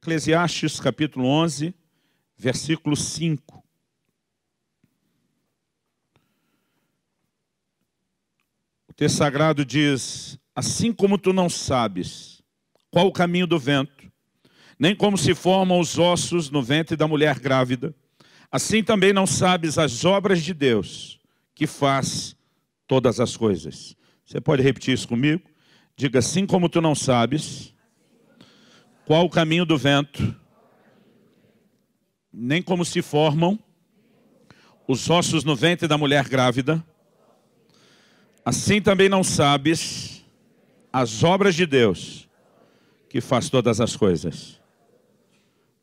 Eclesiastes capítulo 11, versículo 5. O texto sagrado diz: Assim como tu não sabes qual o caminho do vento, nem como se formam os ossos no ventre da mulher grávida, assim também não sabes as obras de Deus, que faz todas as coisas. Você pode repetir isso comigo? Diga: Assim como tu não sabes qual o caminho do vento? Nem como se formam os ossos no ventre da mulher grávida. Assim também não sabes as obras de Deus, que faz todas as coisas.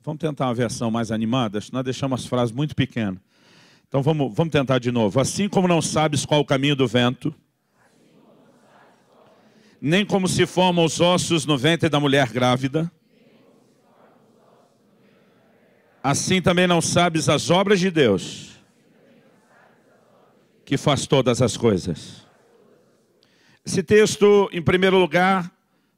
Vamos tentar uma versão mais animada, senão deixamos as frases muito pequenas. Então vamos, vamos tentar de novo. Assim como não sabes qual o caminho do vento, nem como se formam os ossos no ventre da mulher grávida, assim também não sabes as obras de Deus, que faz todas as coisas. Esse texto, em primeiro lugar,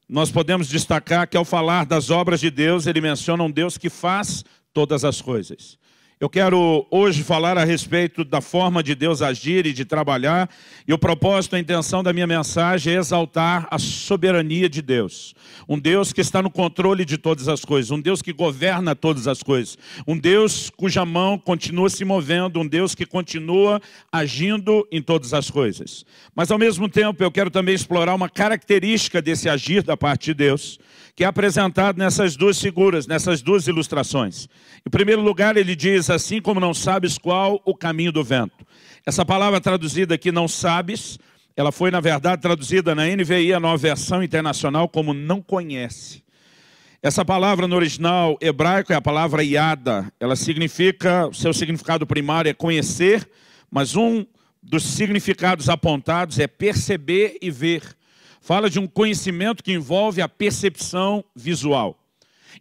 nós podemos destacar que ao falar das obras de Deus, ele menciona um Deus que faz todas as coisas. Eu quero hoje falar a respeito da forma de Deus agir e de trabalhar, e o propósito, a intenção da minha mensagem é exaltar a soberania de Deus. Um Deus que está no controle de todas as coisas, um Deus que governa todas as coisas, um Deus cuja mão continua se movendo, um Deus que continua agindo em todas as coisas. Mas ao mesmo tempo, eu quero também explorar uma característica desse agir da parte de Deus que é apresentado nessas duas figuras, nessas duas ilustrações. Em primeiro lugar, ele diz assim como não sabes qual o caminho do vento. Essa palavra traduzida aqui, não sabes, ela foi, na verdade, traduzida na NVI, a nova versão internacional, como não conhece. Essa palavra no original hebraico é a palavra iada. Ela significa, seu significado primário é conhecer, mas um dos significados apontados é perceber e ver. Fala de um conhecimento que envolve a percepção visual.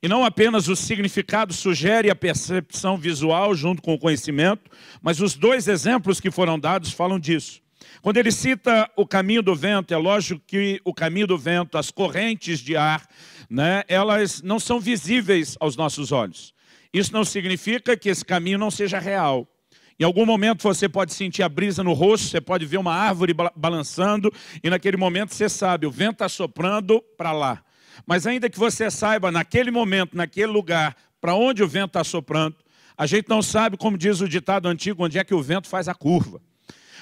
E não apenas o significado sugere a percepção visual junto com o conhecimento, mas os dois exemplos que foram dados falam disso. Quando ele cita o caminho do vento, é lógico que o caminho do vento, as correntes de ar, né, elas não são visíveis aos nossos olhos. Isso não significa que esse caminho não seja real. Em algum momento você pode sentir a brisa no rosto, você pode ver uma árvore balançando, e naquele momento você sabe, o vento está soprando para lá. Mas ainda que você saiba, naquele momento, naquele lugar, para onde o vento está soprando, a gente não sabe, como diz o ditado antigo, onde é que o vento faz a curva.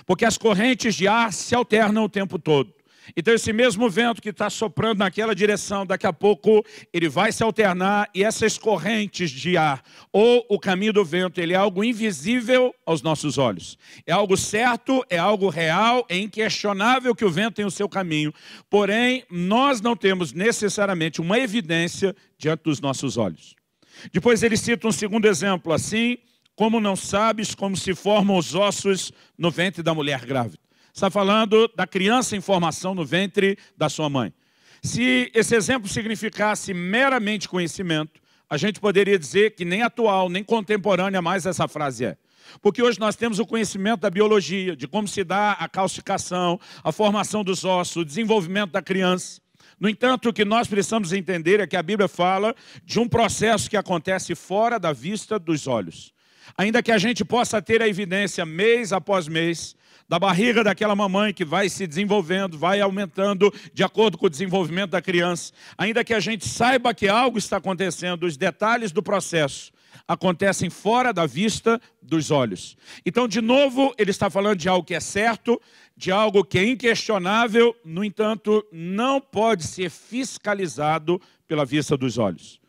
Porque as correntes de ar se alternam o tempo todo. Então, esse mesmo vento que está soprando naquela direção, daqui a pouco ele vai se alternar e essas correntes de ar, ou o caminho do vento, ele é algo invisível aos nossos olhos. É algo certo, é algo real, é inquestionável que o vento tem o seu caminho. Porém, nós não temos necessariamente uma evidência diante dos nossos olhos. Depois ele cita um segundo exemplo, assim como não sabes como se formam os ossos no ventre da mulher grávida. Está falando da criança em formação no ventre da sua mãe. Se esse exemplo significasse meramente conhecimento, a gente poderia dizer que nem atual, nem contemporânea mais essa frase é. Porque hoje nós temos o conhecimento da biologia, de como se dá a calcificação, a formação dos ossos, o desenvolvimento da criança. No entanto, o que nós precisamos entender é que a Bíblia fala de um processo que acontece fora da vista dos olhos. Ainda que a gente possa ter a evidência mês após mês da barriga daquela mamãe que vai se desenvolvendo, vai aumentando de acordo com o desenvolvimento da criança. Ainda que a gente saiba que algo está acontecendo, os detalhes do processo acontecem fora da vista dos olhos. Então, de novo, ele está falando de algo que é certo, de algo que é inquestionável, no entanto, não pode ser fiscalizado pela vista dos olhos.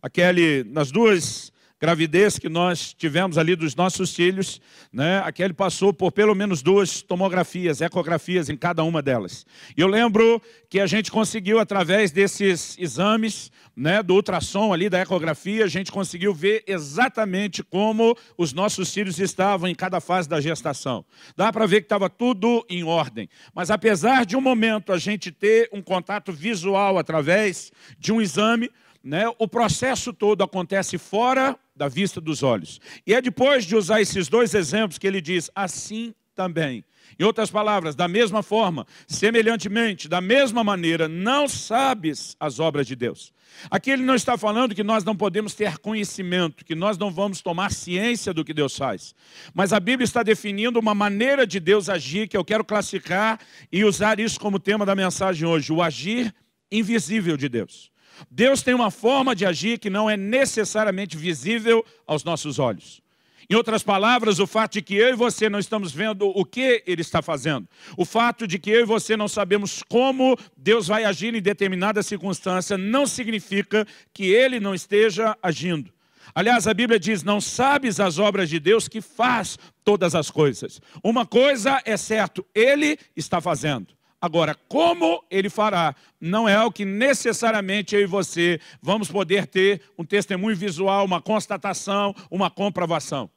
Aquele nas duas gravidez que nós tivemos ali dos nossos filhos, né? aquele passou por pelo menos duas tomografias, ecografias em cada uma delas. E eu lembro que a gente conseguiu, através desses exames, né, do ultrassom ali, da ecografia, a gente conseguiu ver exatamente como os nossos filhos estavam em cada fase da gestação. Dá para ver que estava tudo em ordem. Mas apesar de um momento a gente ter um contato visual através de um exame, né, o processo todo acontece fora da vista dos olhos. E é depois de usar esses dois exemplos que ele diz, assim também. Em outras palavras, da mesma forma, semelhantemente, da mesma maneira, não sabes as obras de Deus. Aqui ele não está falando que nós não podemos ter conhecimento, que nós não vamos tomar ciência do que Deus faz. Mas a Bíblia está definindo uma maneira de Deus agir que eu quero classificar e usar isso como tema da mensagem hoje: o agir invisível de Deus. Deus tem uma forma de agir que não é necessariamente visível aos nossos olhos. Em outras palavras, o fato de que eu e você não estamos vendo o que ele está fazendo, o fato de que eu e você não sabemos como Deus vai agir em determinada circunstância, não significa que ele não esteja agindo. Aliás, a Bíblia diz: Não sabes as obras de Deus que faz todas as coisas. Uma coisa é certo, ele está fazendo. Agora, como ele fará, não é algo que necessariamente eu e você vamos poder ter um testemunho visual, uma constatação, uma comprovação.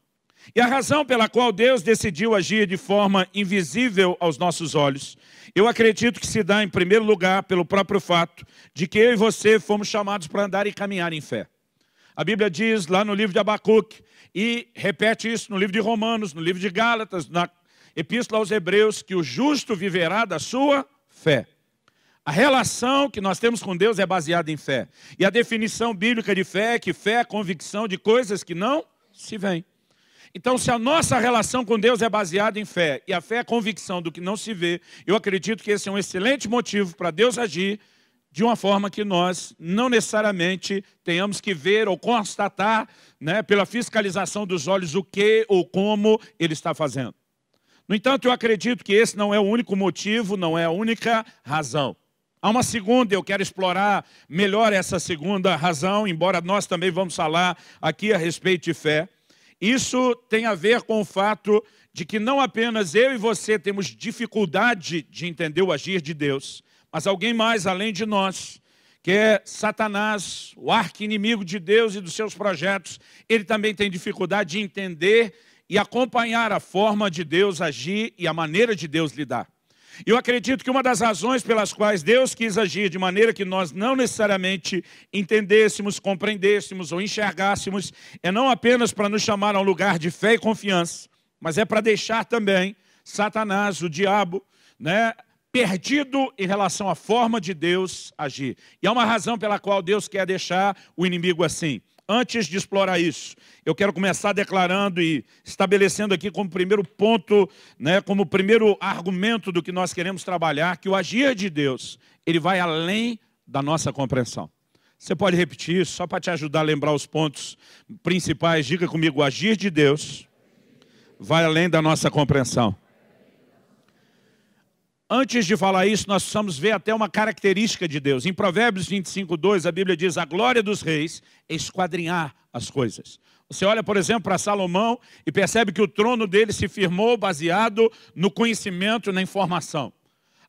E a razão pela qual Deus decidiu agir de forma invisível aos nossos olhos, eu acredito que se dá, em primeiro lugar, pelo próprio fato de que eu e você fomos chamados para andar e caminhar em fé. A Bíblia diz lá no livro de Abacuque, e repete isso no livro de Romanos, no livro de Gálatas, na Epístola aos Hebreus, que o justo viverá da sua fé. A relação que nós temos com Deus é baseada em fé. E a definição bíblica de fé é que fé é a convicção de coisas que não se veem. Então, se a nossa relação com Deus é baseada em fé, e a fé é a convicção do que não se vê, eu acredito que esse é um excelente motivo para Deus agir de uma forma que nós não necessariamente tenhamos que ver ou constatar, né, pela fiscalização dos olhos, o que ou como Ele está fazendo. No entanto, eu acredito que esse não é o único motivo, não é a única razão. Há uma segunda, eu quero explorar melhor essa segunda razão, embora nós também vamos falar aqui a respeito de fé. Isso tem a ver com o fato de que não apenas eu e você temos dificuldade de entender o agir de Deus, mas alguém mais além de nós, que é Satanás, o arqui-inimigo de Deus e dos seus projetos, ele também tem dificuldade de entender e acompanhar a forma de Deus agir e a maneira de Deus lidar. Eu acredito que uma das razões pelas quais Deus quis agir de maneira que nós não necessariamente entendêssemos, compreendêssemos ou enxergássemos é não apenas para nos chamar a um lugar de fé e confiança, mas é para deixar também Satanás, o diabo, né, perdido em relação à forma de Deus agir. E há uma razão pela qual Deus quer deixar o inimigo assim antes de explorar isso, eu quero começar declarando e estabelecendo aqui como primeiro ponto, né, como primeiro argumento do que nós queremos trabalhar, que o agir de Deus, ele vai além da nossa compreensão. Você pode repetir isso, só para te ajudar a lembrar os pontos principais. Diga comigo, o agir de Deus vai além da nossa compreensão. Antes de falar isso, nós precisamos ver até uma característica de Deus. Em Provérbios 25, 2, a Bíblia diz: a glória dos reis é esquadrinhar as coisas. Você olha, por exemplo, para Salomão e percebe que o trono dele se firmou baseado no conhecimento, na informação.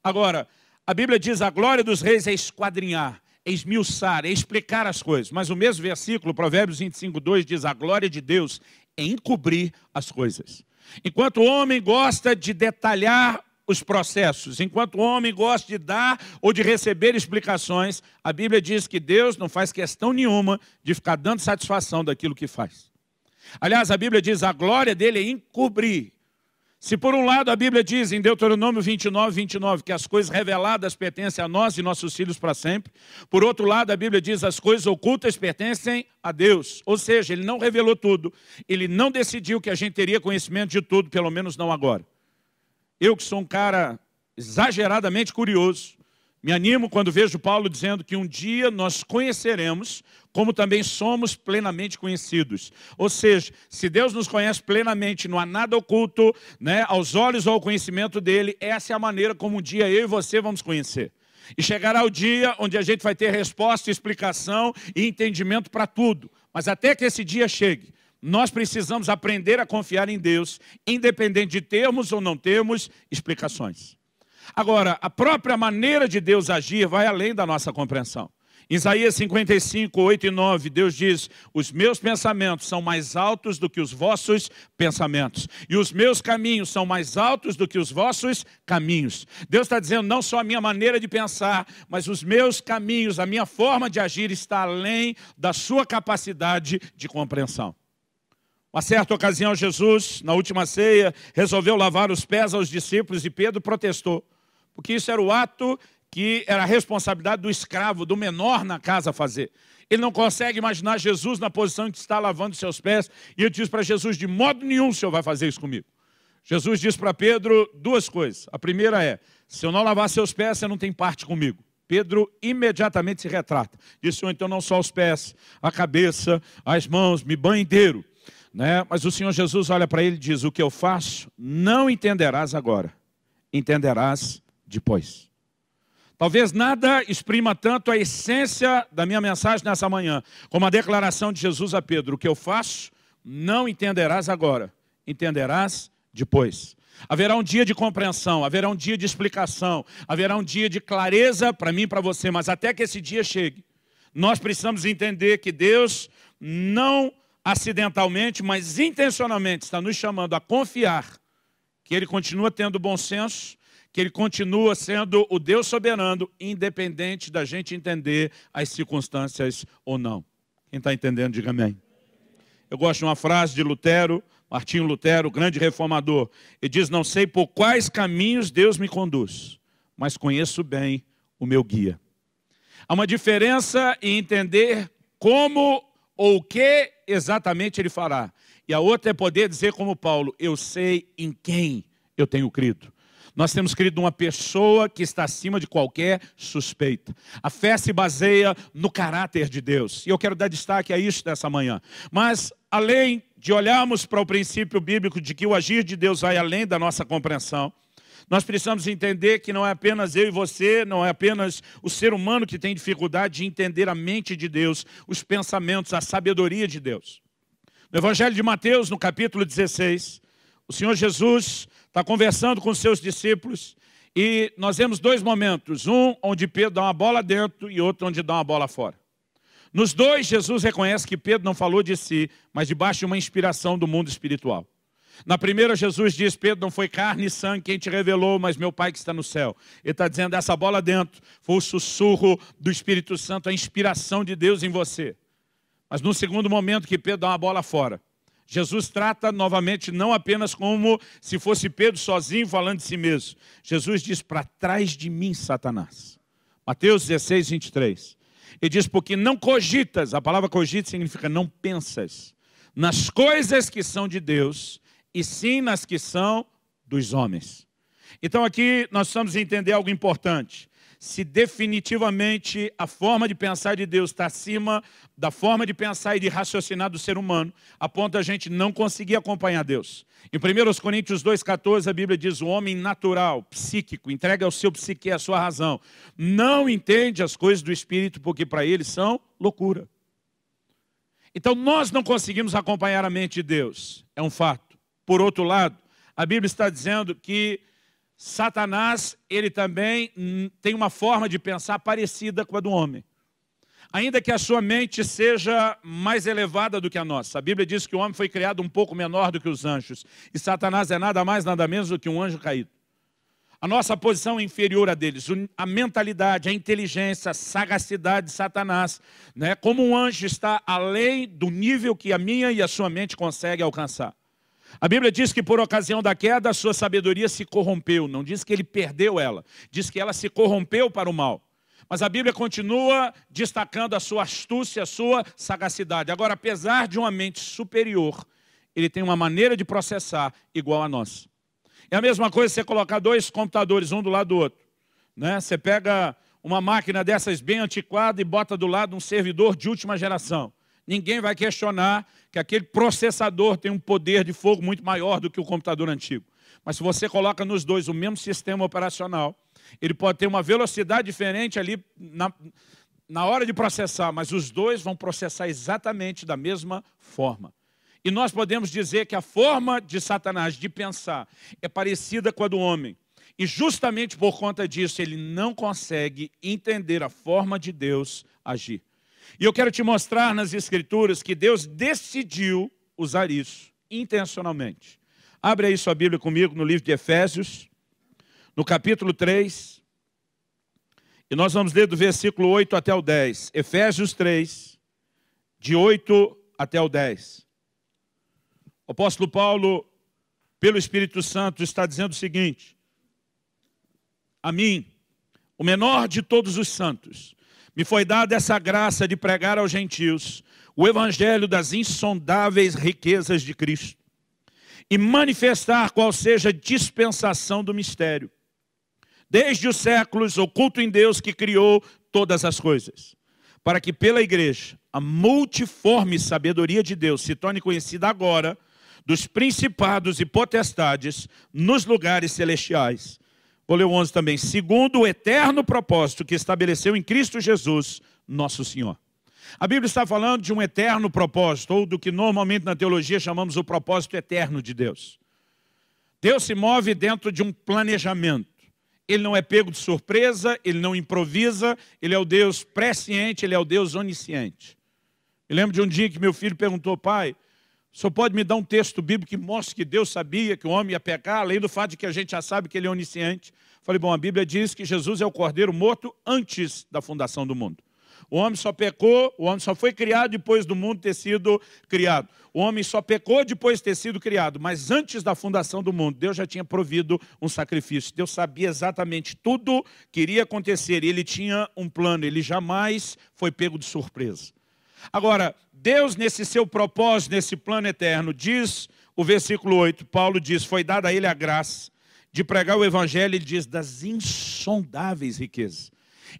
Agora, a Bíblia diz: a glória dos reis é esquadrinhar, é esmiuçar, é explicar as coisas. Mas o mesmo versículo, Provérbios 25, 2, diz: a glória de Deus é encobrir as coisas. Enquanto o homem gosta de detalhar os processos. Enquanto o homem gosta de dar ou de receber explicações, a Bíblia diz que Deus não faz questão nenhuma de ficar dando satisfação daquilo que faz. Aliás, a Bíblia diz a glória dele é encobrir. Se por um lado a Bíblia diz em Deuteronômio 29, 29 que as coisas reveladas pertencem a nós e nossos filhos para sempre, por outro lado a Bíblia diz as coisas ocultas pertencem a Deus. Ou seja, ele não revelou tudo, ele não decidiu que a gente teria conhecimento de tudo, pelo menos não agora. Eu que sou um cara exageradamente curioso, me animo quando vejo Paulo dizendo que um dia nós conheceremos, como também somos plenamente conhecidos. Ou seja, se Deus nos conhece plenamente, não há nada oculto, né, aos olhos ou ao conhecimento dele, essa é a maneira como um dia eu e você vamos conhecer. E chegará o dia onde a gente vai ter resposta, explicação e entendimento para tudo. Mas até que esse dia chegue, nós precisamos aprender a confiar em Deus, independente de termos ou não termos explicações. Agora, a própria maneira de Deus agir vai além da nossa compreensão. Isaías 55, 8 e 9, Deus diz: Os meus pensamentos são mais altos do que os vossos pensamentos, e os meus caminhos são mais altos do que os vossos caminhos. Deus está dizendo não só a minha maneira de pensar, mas os meus caminhos, a minha forma de agir está além da sua capacidade de compreensão. Uma certa ocasião, Jesus, na última ceia, resolveu lavar os pés aos discípulos e Pedro protestou, porque isso era o ato que era a responsabilidade do escravo, do menor na casa fazer. Ele não consegue imaginar Jesus na posição que está lavando seus pés, e ele diz para Jesus: de modo nenhum o senhor vai fazer isso comigo. Jesus diz para Pedro duas coisas. A primeira é: se eu não lavar seus pés, você não tem parte comigo. Pedro imediatamente se retrata. Disse: então não só os pés, a cabeça, as mãos, me banho inteiro. Né? Mas o Senhor Jesus olha para ele e diz: O que eu faço não entenderás agora, entenderás depois. Talvez nada exprima tanto a essência da minha mensagem nessa manhã, como a declaração de Jesus a Pedro: O que eu faço não entenderás agora, entenderás depois. Haverá um dia de compreensão, haverá um dia de explicação, haverá um dia de clareza para mim e para você, mas até que esse dia chegue, nós precisamos entender que Deus não acidentalmente, mas intencionalmente está nos chamando a confiar que ele continua tendo bom senso, que ele continua sendo o Deus soberano, independente da gente entender as circunstâncias ou não. Quem está entendendo, diga amém. Eu gosto de uma frase de Lutero, Martinho Lutero, grande reformador. Ele diz: Não sei por quais caminhos Deus me conduz, mas conheço bem o meu guia. Há uma diferença em entender como ou o que exatamente ele fará. E a outra é poder dizer como Paulo, eu sei em quem eu tenho crido. Nós temos crido uma pessoa que está acima de qualquer suspeita. A fé se baseia no caráter de Deus. E eu quero dar destaque a isso nessa manhã. Mas, além de olharmos para o princípio bíblico de que o agir de Deus vai além da nossa compreensão, nós precisamos entender que não é apenas eu e você, não é apenas o ser humano que tem dificuldade de entender a mente de Deus, os pensamentos, a sabedoria de Deus. No Evangelho de Mateus, no capítulo 16, o Senhor Jesus está conversando com seus discípulos e nós vemos dois momentos: um onde Pedro dá uma bola dentro e outro onde dá uma bola fora. Nos dois, Jesus reconhece que Pedro não falou de si, mas debaixo de uma inspiração do mundo espiritual. Na primeira, Jesus diz: Pedro, não foi carne e sangue quem te revelou, mas meu Pai que está no céu. Ele está dizendo: essa bola dentro foi o sussurro do Espírito Santo, a inspiração de Deus em você. Mas no segundo momento que Pedro dá uma bola fora, Jesus trata novamente não apenas como se fosse Pedro sozinho falando de si mesmo. Jesus diz: Para trás de mim, Satanás. Mateus 16, 23. Ele diz: Porque não cogitas, a palavra cogita significa não pensas, nas coisas que são de Deus, e sim nas que são dos homens. Então aqui nós precisamos entender algo importante. Se definitivamente a forma de pensar de Deus está acima da forma de pensar e de raciocinar do ser humano, a ponto a gente não conseguir acompanhar Deus. Em 1 Coríntios 2,14, a Bíblia diz: o homem natural, psíquico, entrega ao seu psique a sua razão, não entende as coisas do Espírito, porque para ele são loucura. Então nós não conseguimos acompanhar a mente de Deus, é um fato. Por outro lado, a Bíblia está dizendo que Satanás, ele também hum, tem uma forma de pensar parecida com a do homem. Ainda que a sua mente seja mais elevada do que a nossa. A Bíblia diz que o homem foi criado um pouco menor do que os anjos. E Satanás é nada mais, nada menos do que um anjo caído. A nossa posição é inferior a deles, a mentalidade, a inteligência, a sagacidade de Satanás, né? como um anjo está além do nível que a minha e a sua mente consegue alcançar. A Bíblia diz que por ocasião da queda a sua sabedoria se corrompeu, não diz que ele perdeu ela, diz que ela se corrompeu para o mal. Mas a Bíblia continua destacando a sua astúcia, a sua sagacidade. Agora, apesar de uma mente superior, ele tem uma maneira de processar igual a nossa. É a mesma coisa você colocar dois computadores um do lado do outro. Né? Você pega uma máquina dessas bem antiquada e bota do lado um servidor de última geração ninguém vai questionar que aquele processador tem um poder de fogo muito maior do que o computador antigo. Mas se você coloca nos dois o mesmo sistema operacional, ele pode ter uma velocidade diferente ali na, na hora de processar, mas os dois vão processar exatamente da mesma forma. E nós podemos dizer que a forma de Satanás de pensar é parecida com a do homem. E justamente por conta disso, ele não consegue entender a forma de Deus agir. E eu quero te mostrar nas Escrituras que Deus decidiu usar isso intencionalmente. Abre aí sua Bíblia comigo no livro de Efésios, no capítulo 3. E nós vamos ler do versículo 8 até o 10. Efésios 3, de 8 até o 10. O apóstolo Paulo, pelo Espírito Santo, está dizendo o seguinte: A mim, o menor de todos os santos, me foi dada essa graça de pregar aos gentios o evangelho das insondáveis riquezas de Cristo e manifestar qual seja a dispensação do mistério. Desde os séculos, oculto em Deus que criou todas as coisas, para que pela igreja a multiforme sabedoria de Deus se torne conhecida agora dos principados e potestades nos lugares celestiais Vou ler o 11 também. Segundo o eterno propósito que estabeleceu em Cristo Jesus, nosso Senhor. A Bíblia está falando de um eterno propósito, ou do que normalmente na teologia chamamos o propósito eterno de Deus. Deus se move dentro de um planejamento. Ele não é pego de surpresa, ele não improvisa, ele é o Deus presciente, ele é o Deus onisciente. Eu lembro de um dia que meu filho perguntou, pai, o senhor pode me dar um texto bíblico que mostre que Deus sabia que o homem ia pecar, além do fato de que a gente já sabe que ele é onisciente? falei, bom, a Bíblia diz que Jesus é o cordeiro morto antes da fundação do mundo. O homem só pecou, o homem só foi criado depois do mundo ter sido criado. O homem só pecou depois de ter sido criado, mas antes da fundação do mundo, Deus já tinha provido um sacrifício. Deus sabia exatamente tudo que iria acontecer, ele tinha um plano, ele jamais foi pego de surpresa. Agora, Deus, nesse seu propósito, nesse plano eterno, diz o versículo 8, Paulo diz: Foi dada a ele a graça de pregar o evangelho, ele diz, das insondáveis riquezas.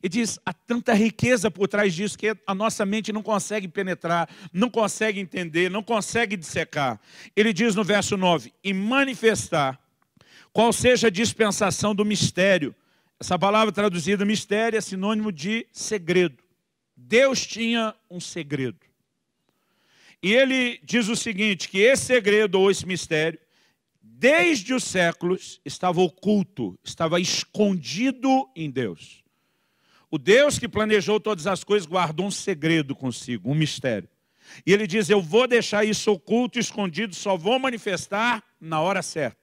E diz, há tanta riqueza por trás disso que a nossa mente não consegue penetrar, não consegue entender, não consegue dissecar. Ele diz no verso 9: e manifestar qual seja a dispensação do mistério. Essa palavra traduzida mistério é sinônimo de segredo. Deus tinha um segredo. E ele diz o seguinte: que esse segredo ou esse mistério, desde os séculos, estava oculto, estava escondido em Deus. O Deus que planejou todas as coisas guardou um segredo consigo, um mistério. E ele diz: Eu vou deixar isso oculto, escondido, só vou manifestar na hora certa.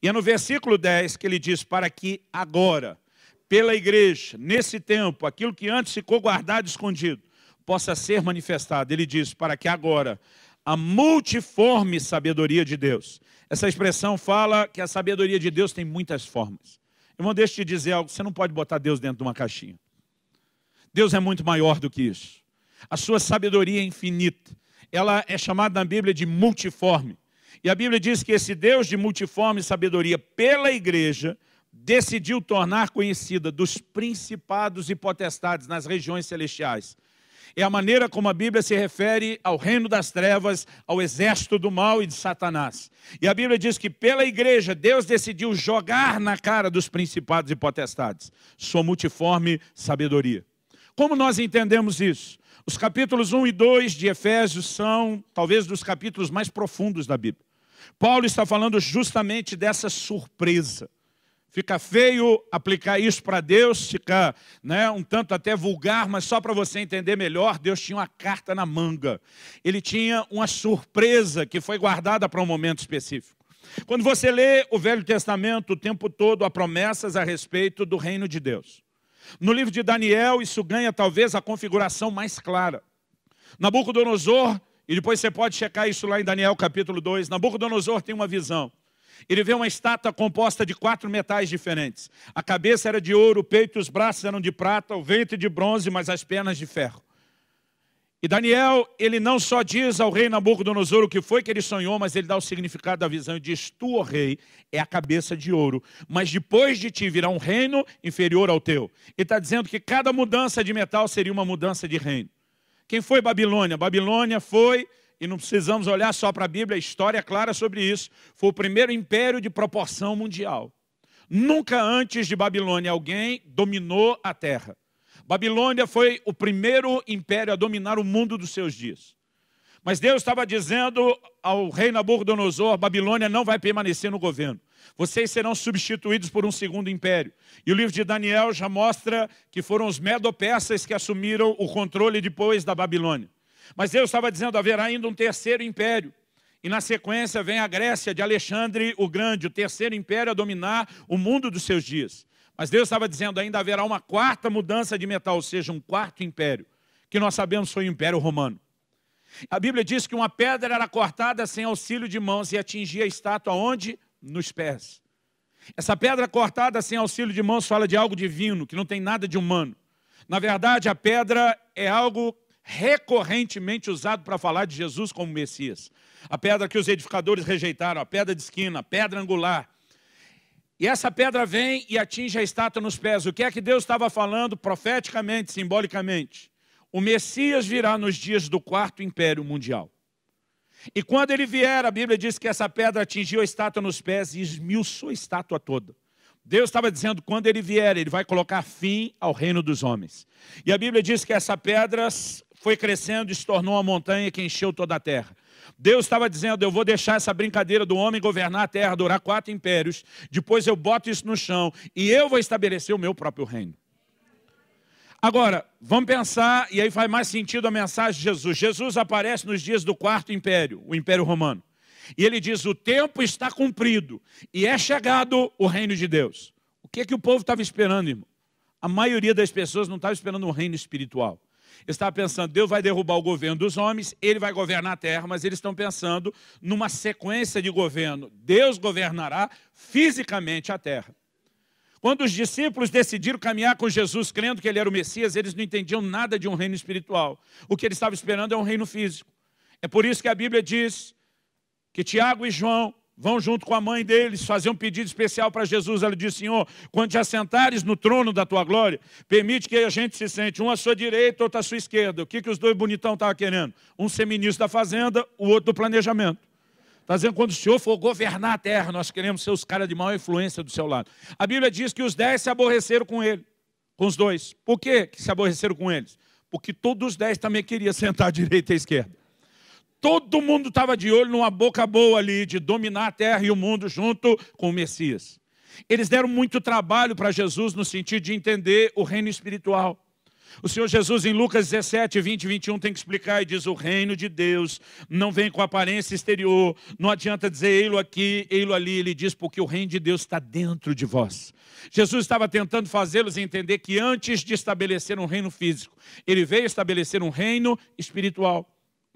E é no versículo 10 que ele diz: Para que agora, pela igreja, nesse tempo, aquilo que antes ficou guardado escondido, possa ser manifestado. Ele diz: para que agora a multiforme sabedoria de Deus. Essa expressão fala que a sabedoria de Deus tem muitas formas. Irmão, deixa eu te dizer algo: você não pode botar Deus dentro de uma caixinha. Deus é muito maior do que isso. A sua sabedoria é infinita. Ela é chamada na Bíblia de multiforme. E a Bíblia diz que esse Deus de multiforme sabedoria, pela igreja, decidiu tornar conhecida dos principados e potestades nas regiões celestiais é a maneira como a Bíblia se refere ao reino das trevas, ao exército do mal e de Satanás. E a Bíblia diz que pela igreja Deus decidiu jogar na cara dos principados e potestades sua multiforme sabedoria. Como nós entendemos isso? Os capítulos 1 e 2 de Efésios são talvez dos capítulos mais profundos da Bíblia. Paulo está falando justamente dessa surpresa Fica feio aplicar isso para Deus, fica né, um tanto até vulgar, mas só para você entender melhor, Deus tinha uma carta na manga. Ele tinha uma surpresa que foi guardada para um momento específico. Quando você lê o Velho Testamento, o tempo todo há promessas a respeito do reino de Deus. No livro de Daniel, isso ganha talvez a configuração mais clara. Nabucodonosor, e depois você pode checar isso lá em Daniel capítulo 2, Nabucodonosor tem uma visão. Ele vê uma estátua composta de quatro metais diferentes. A cabeça era de ouro, o peito e os braços eram de prata, o ventre de bronze, mas as pernas de ferro. E Daniel, ele não só diz ao rei Nabucodonosor o que foi que ele sonhou, mas ele dá o significado da visão e diz: Tu, ó rei, é a cabeça de ouro, mas depois de ti virá um reino inferior ao teu. Ele está dizendo que cada mudança de metal seria uma mudança de reino. Quem foi Babilônia? Babilônia foi e não precisamos olhar só para a Bíblia, a história é clara sobre isso. Foi o primeiro império de proporção mundial. Nunca antes de Babilônia alguém dominou a terra. Babilônia foi o primeiro império a dominar o mundo dos seus dias. Mas Deus estava dizendo ao rei Nabucodonosor: Babilônia não vai permanecer no governo. Vocês serão substituídos por um segundo império. E o livro de Daniel já mostra que foram os medopersas que assumiram o controle depois da Babilônia. Mas Deus estava dizendo, haverá ainda um terceiro império. E na sequência vem a Grécia de Alexandre o Grande, o terceiro império a dominar o mundo dos seus dias. Mas Deus estava dizendo, ainda haverá uma quarta mudança de metal, ou seja, um quarto império, que nós sabemos foi o Império Romano. A Bíblia diz que uma pedra era cortada sem auxílio de mãos e atingia a estátua onde? Nos pés. Essa pedra cortada sem auxílio de mãos fala de algo divino, que não tem nada de humano. Na verdade, a pedra é algo recorrentemente usado para falar de Jesus como Messias. A pedra que os edificadores rejeitaram, a pedra de esquina, a pedra angular. E essa pedra vem e atinge a estátua nos pés. O que é que Deus estava falando profeticamente, simbolicamente? O Messias virá nos dias do quarto império mundial. E quando ele vier, a Bíblia diz que essa pedra atingiu a estátua nos pés e esmiuçou a estátua toda. Deus estava dizendo, quando ele vier, ele vai colocar fim ao reino dos homens. E a Bíblia diz que essa pedra foi crescendo e se tornou uma montanha que encheu toda a terra. Deus estava dizendo: Eu vou deixar essa brincadeira do homem governar a terra, durar quatro impérios, depois eu boto isso no chão e eu vou estabelecer o meu próprio reino. Agora, vamos pensar, e aí faz mais sentido a mensagem de Jesus. Jesus aparece nos dias do quarto império, o Império Romano. E ele diz: O tempo está cumprido e é chegado o reino de Deus. O que, é que o povo estava esperando, irmão? A maioria das pessoas não estava esperando um reino espiritual estava pensando, Deus vai derrubar o governo dos homens, ele vai governar a terra, mas eles estão pensando numa sequência de governo. Deus governará fisicamente a terra. Quando os discípulos decidiram caminhar com Jesus, crendo que ele era o Messias, eles não entendiam nada de um reino espiritual. O que eles estavam esperando é um reino físico. É por isso que a Bíblia diz que Tiago e João vão junto com a mãe deles fazer um pedido especial para Jesus. Ela diz: Senhor, quando te assentares no trono da tua glória, permite que a gente se sente um à sua direita, outro à sua esquerda. O que, que os dois bonitão estavam querendo? Um ser ministro da fazenda, o outro do planejamento. Está dizendo quando o Senhor for governar a terra, nós queremos ser os caras de maior influência do seu lado. A Bíblia diz que os dez se aborreceram com ele, com os dois. Por quê que se aborreceram com eles? Porque todos os dez também queriam sentar à direita e à esquerda. Todo mundo estava de olho numa boca boa ali, de dominar a terra e o mundo junto com o Messias. Eles deram muito trabalho para Jesus no sentido de entender o reino espiritual. O Senhor Jesus, em Lucas 17, 20 e 21, tem que explicar e diz: O reino de Deus não vem com aparência exterior, não adianta dizer ei-lo aqui, ei-lo ali. Ele diz: Porque o reino de Deus está dentro de vós. Jesus estava tentando fazê-los entender que antes de estabelecer um reino físico, ele veio estabelecer um reino espiritual.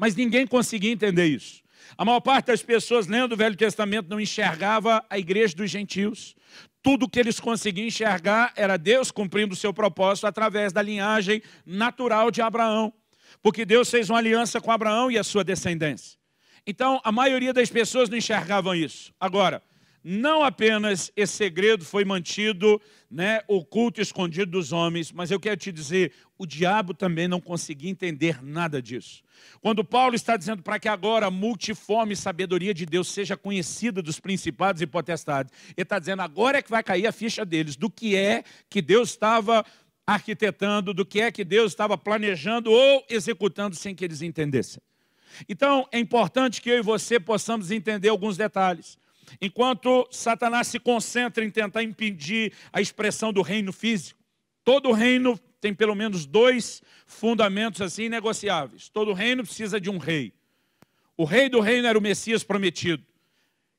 Mas ninguém conseguia entender isso. A maior parte das pessoas lendo o Velho Testamento não enxergava a igreja dos gentios. Tudo que eles conseguiam enxergar era Deus cumprindo o seu propósito através da linhagem natural de Abraão. Porque Deus fez uma aliança com Abraão e a sua descendência. Então, a maioria das pessoas não enxergavam isso. Agora, não apenas esse segredo foi mantido né, oculto e escondido dos homens, mas eu quero te dizer, o diabo também não conseguia entender nada disso. Quando Paulo está dizendo para que agora a multiforme sabedoria de Deus seja conhecida dos principados e potestades, ele está dizendo agora é que vai cair a ficha deles, do que é que Deus estava arquitetando, do que é que Deus estava planejando ou executando sem que eles entendessem. Então, é importante que eu e você possamos entender alguns detalhes. Enquanto Satanás se concentra em tentar impedir a expressão do reino físico, todo reino tem pelo menos dois fundamentos assim negociáveis. Todo reino precisa de um rei. O rei do reino era o Messias prometido,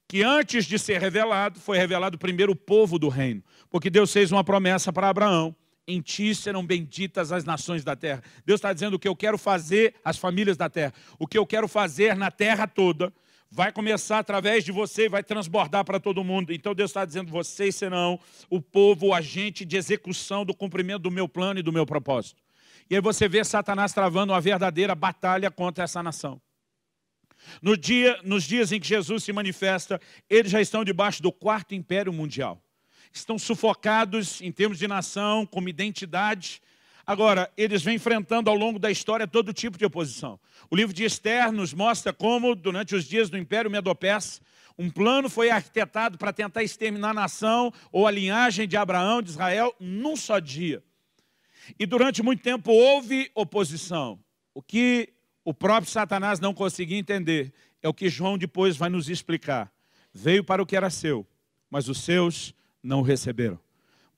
que antes de ser revelado, foi revelado primeiro o povo do reino, porque Deus fez uma promessa para Abraão: em ti serão benditas as nações da terra. Deus está dizendo o que eu quero fazer às famílias da terra, o que eu quero fazer na terra toda, vai começar através de você e vai transbordar para todo mundo. Então Deus está dizendo: vocês serão o povo, o agente de execução do cumprimento do meu plano e do meu propósito. E aí você vê Satanás travando uma verdadeira batalha contra essa nação. No dia, nos dias em que Jesus se manifesta, eles já estão debaixo do quarto império mundial. Estão sufocados em termos de nação, como identidade, Agora, eles vêm enfrentando ao longo da história todo tipo de oposição. O livro de Esther nos mostra como, durante os dias do Império Medo-Persa, um plano foi arquitetado para tentar exterminar a nação ou a linhagem de Abraão, de Israel, num só dia. E durante muito tempo houve oposição. O que o próprio Satanás não conseguia entender é o que João depois vai nos explicar. Veio para o que era seu, mas os seus não o receberam.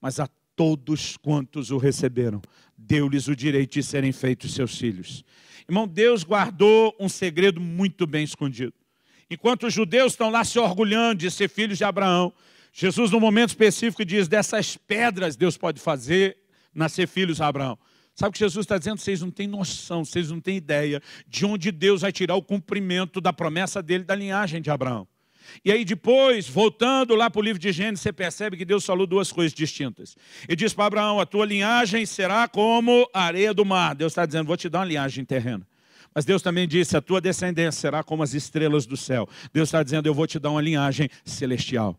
Mas a todos quantos o receberam. Deu-lhes o direito de serem feitos seus filhos. Irmão, Deus guardou um segredo muito bem escondido. Enquanto os judeus estão lá se orgulhando de ser filhos de Abraão, Jesus, num momento específico, diz: dessas pedras Deus pode fazer nascer filhos de Abraão. Sabe o que Jesus está dizendo? Vocês não têm noção, vocês não têm ideia de onde Deus vai tirar o cumprimento da promessa dele da linhagem de Abraão. E aí depois, voltando lá para o livro de Gênesis, você percebe que Deus falou duas coisas distintas. Ele diz para Abraão, a tua linhagem será como a areia do mar. Deus está dizendo, vou te dar uma linhagem terrena. Mas Deus também disse, a tua descendência será como as estrelas do céu. Deus está dizendo, eu vou te dar uma linhagem celestial.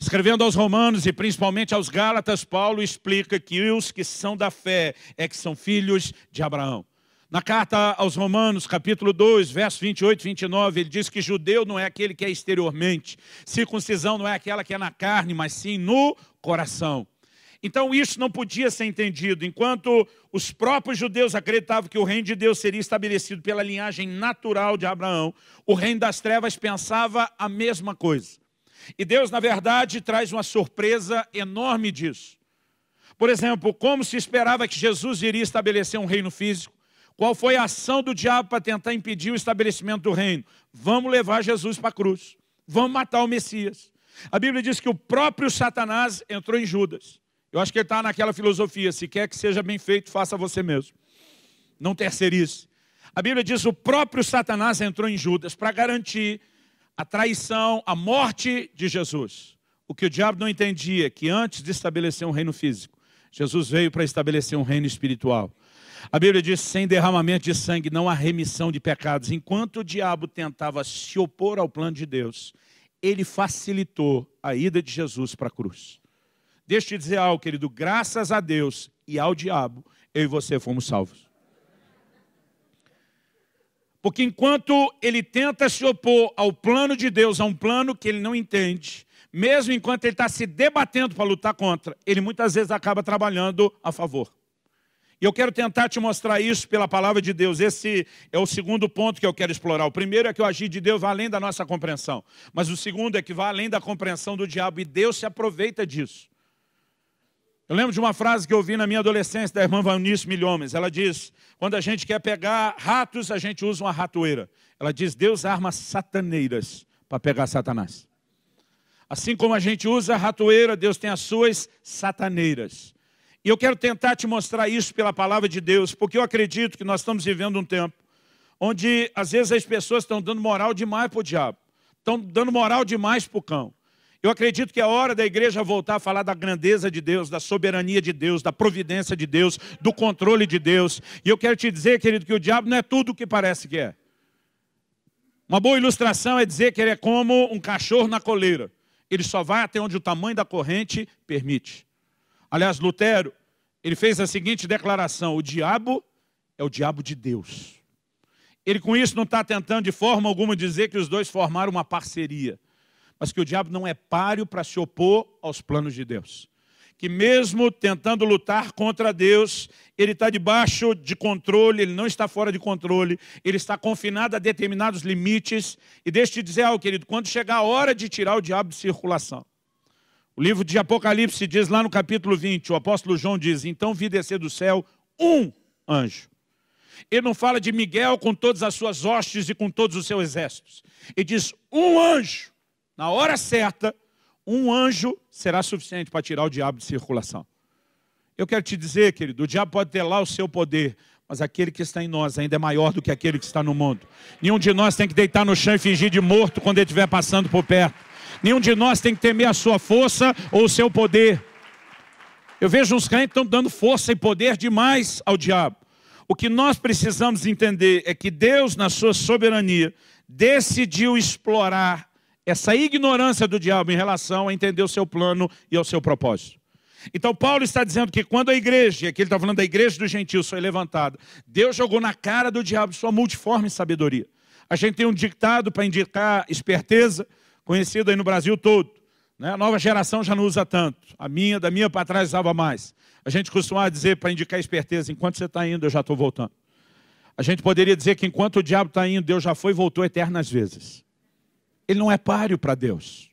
Escrevendo aos Romanos e principalmente aos Gálatas, Paulo explica que os que são da fé é que são filhos de Abraão. Na carta aos Romanos, capítulo 2, verso 28 e 29, ele diz que judeu não é aquele que é exteriormente, circuncisão não é aquela que é na carne, mas sim no coração. Então isso não podia ser entendido, enquanto os próprios judeus acreditavam que o reino de Deus seria estabelecido pela linhagem natural de Abraão, o reino das trevas pensava a mesma coisa. E Deus, na verdade, traz uma surpresa enorme disso. Por exemplo, como se esperava que Jesus iria estabelecer um reino físico, qual foi a ação do diabo para tentar impedir o estabelecimento do reino? Vamos levar Jesus para a cruz. Vamos matar o Messias. A Bíblia diz que o próprio Satanás entrou em Judas. Eu acho que ele está naquela filosofia: se quer que seja bem feito, faça você mesmo. Não terceirize. A Bíblia diz que o próprio Satanás entrou em Judas para garantir a traição, a morte de Jesus. O que o diabo não entendia, é que antes de estabelecer um reino físico, Jesus veio para estabelecer um reino espiritual. A Bíblia diz: sem derramamento de sangue não há remissão de pecados. Enquanto o diabo tentava se opor ao plano de Deus, ele facilitou a ida de Jesus para a cruz. Deixa eu te dizer algo, querido: graças a Deus e ao diabo, eu e você fomos salvos. Porque enquanto ele tenta se opor ao plano de Deus, a um plano que ele não entende, mesmo enquanto ele está se debatendo para lutar contra, ele muitas vezes acaba trabalhando a favor. E eu quero tentar te mostrar isso pela palavra de Deus. Esse é o segundo ponto que eu quero explorar. O primeiro é que o agir de Deus vai além da nossa compreensão. Mas o segundo é que vai além da compreensão do diabo. E Deus se aproveita disso. Eu lembro de uma frase que eu ouvi na minha adolescência da irmã Vanice Milhomes. Ela diz: quando a gente quer pegar ratos, a gente usa uma ratoeira. Ela diz: Deus arma sataneiras para pegar Satanás. Assim como a gente usa a ratoeira, Deus tem as suas sataneiras. E eu quero tentar te mostrar isso pela palavra de Deus, porque eu acredito que nós estamos vivendo um tempo onde às vezes as pessoas estão dando moral demais para o diabo, estão dando moral demais para o cão. Eu acredito que é hora da igreja voltar a falar da grandeza de Deus, da soberania de Deus, da providência de Deus, do controle de Deus. E eu quero te dizer, querido, que o diabo não é tudo o que parece que é. Uma boa ilustração é dizer que ele é como um cachorro na coleira. Ele só vai até onde o tamanho da corrente permite. Aliás, Lutero, ele fez a seguinte declaração: o diabo é o diabo de Deus. Ele com isso não está tentando de forma alguma dizer que os dois formaram uma parceria, mas que o diabo não é páreo para se opor aos planos de Deus. Que mesmo tentando lutar contra Deus, ele está debaixo de controle, ele não está fora de controle, ele está confinado a determinados limites. E deixe-te dizer algo, querido, quando chegar a hora de tirar o diabo de circulação, o livro de Apocalipse diz lá no capítulo 20, o apóstolo João diz: Então vi descer do céu um anjo. Ele não fala de Miguel com todas as suas hostes e com todos os seus exércitos. Ele diz: um anjo, na hora certa, um anjo será suficiente para tirar o diabo de circulação. Eu quero te dizer, querido, o diabo pode ter lá o seu poder, mas aquele que está em nós ainda é maior do que aquele que está no mundo. Nenhum de nós tem que deitar no chão e fingir de morto quando ele estiver passando por perto. Nenhum de nós tem que temer a sua força ou o seu poder. Eu vejo uns crentes que estão dando força e poder demais ao diabo. O que nós precisamos entender é que Deus, na sua soberania, decidiu explorar essa ignorância do diabo em relação a entender o seu plano e ao seu propósito. Então, Paulo está dizendo que quando a igreja, aqui ele está falando da igreja dos gentios, foi levantada, Deus jogou na cara do diabo sua multiforme sabedoria. A gente tem um ditado para indicar esperteza, conhecido aí no Brasil todo. Né? A nova geração já não usa tanto. A minha, da minha para trás, usava mais. A gente costumava dizer para indicar esperteza: enquanto você está indo, eu já estou voltando. A gente poderia dizer que enquanto o diabo está indo, Deus já foi e voltou eternas vezes. Ele não é páreo para Deus.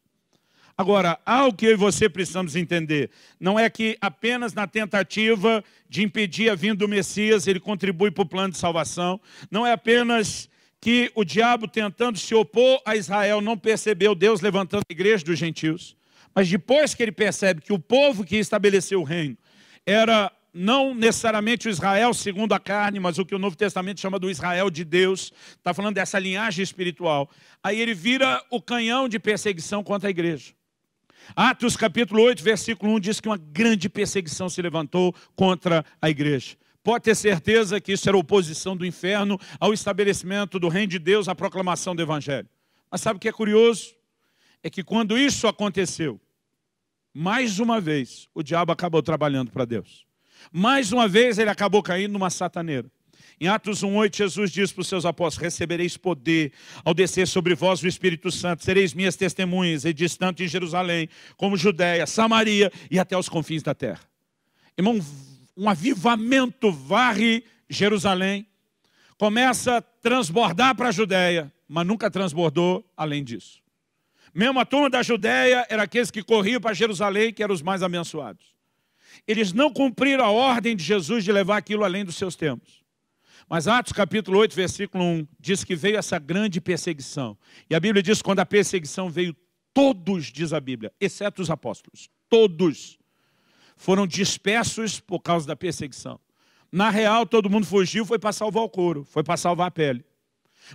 Agora, algo que eu e você precisamos entender, não é que apenas na tentativa de impedir a vinda do Messias ele contribui para o plano de salvação, não é apenas que o diabo tentando se opor a Israel não percebeu Deus levantando a igreja dos gentios. Mas depois que ele percebe que o povo que estabeleceu o reino era não necessariamente o Israel segundo a carne, mas o que o Novo Testamento chama do Israel de Deus, está falando dessa linhagem espiritual. Aí ele vira o canhão de perseguição contra a igreja. Atos capítulo 8, versículo 1 diz que uma grande perseguição se levantou contra a igreja. Pode ter certeza que isso era oposição do inferno ao estabelecimento do reino de Deus, à proclamação do evangelho. Mas sabe o que é curioso? É que quando isso aconteceu, mais uma vez o diabo acabou trabalhando para Deus. Mais uma vez ele acabou caindo numa sataneira. Em Atos 1,8, Jesus diz para os seus apóstolos: Recebereis poder ao descer sobre vós o Espírito Santo, sereis minhas testemunhas, e diz tanto em Jerusalém, como Judéia, Samaria e até os confins da terra. Irmão, um avivamento varre Jerusalém, começa a transbordar para a Judéia, mas nunca transbordou além disso. Mesmo a turma da Judéia era aqueles que corriam para Jerusalém, que eram os mais abençoados. Eles não cumpriram a ordem de Jesus de levar aquilo além dos seus tempos. Mas Atos capítulo 8, versículo 1, diz que veio essa grande perseguição. E a Bíblia diz que quando a perseguição veio, todos, diz a Bíblia, exceto os apóstolos, todos foram dispersos por causa da perseguição. Na real, todo mundo fugiu, foi para salvar o couro, foi para salvar a pele.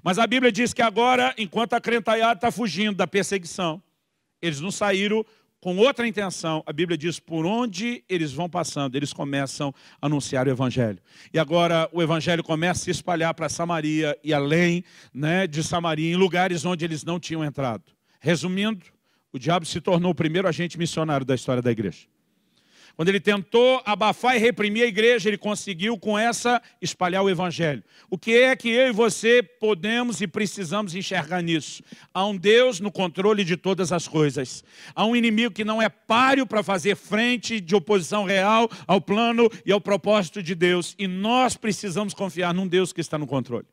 Mas a Bíblia diz que agora, enquanto a crentaiada está fugindo da perseguição, eles não saíram com outra intenção. A Bíblia diz por onde eles vão passando, eles começam a anunciar o Evangelho. E agora o Evangelho começa a se espalhar para Samaria e além né, de Samaria, em lugares onde eles não tinham entrado. Resumindo, o diabo se tornou o primeiro agente missionário da história da igreja. Quando ele tentou abafar e reprimir a igreja, ele conseguiu com essa espalhar o evangelho. O que é que eu e você podemos e precisamos enxergar nisso? Há um Deus no controle de todas as coisas. Há um inimigo que não é páreo para fazer frente de oposição real ao plano e ao propósito de Deus. E nós precisamos confiar num Deus que está no controle.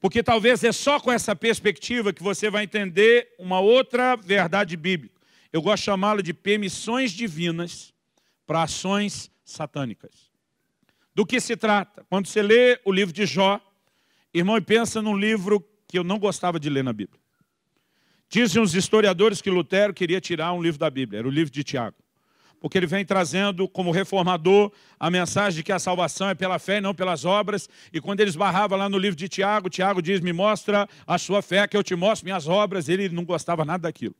Porque talvez é só com essa perspectiva que você vai entender uma outra verdade bíblica. Eu gosto de chamá-la de permissões divinas para ações satânicas. Do que se trata? Quando você lê o livro de Jó, irmão, e pensa num livro que eu não gostava de ler na Bíblia. Dizem os historiadores que Lutero queria tirar um livro da Bíblia, era o livro de Tiago. Porque ele vem trazendo, como reformador, a mensagem de que a salvação é pela fé e não pelas obras. E quando ele esbarrava lá no livro de Tiago, Tiago diz: Me mostra a sua fé, que eu te mostro minhas obras. Ele não gostava nada daquilo.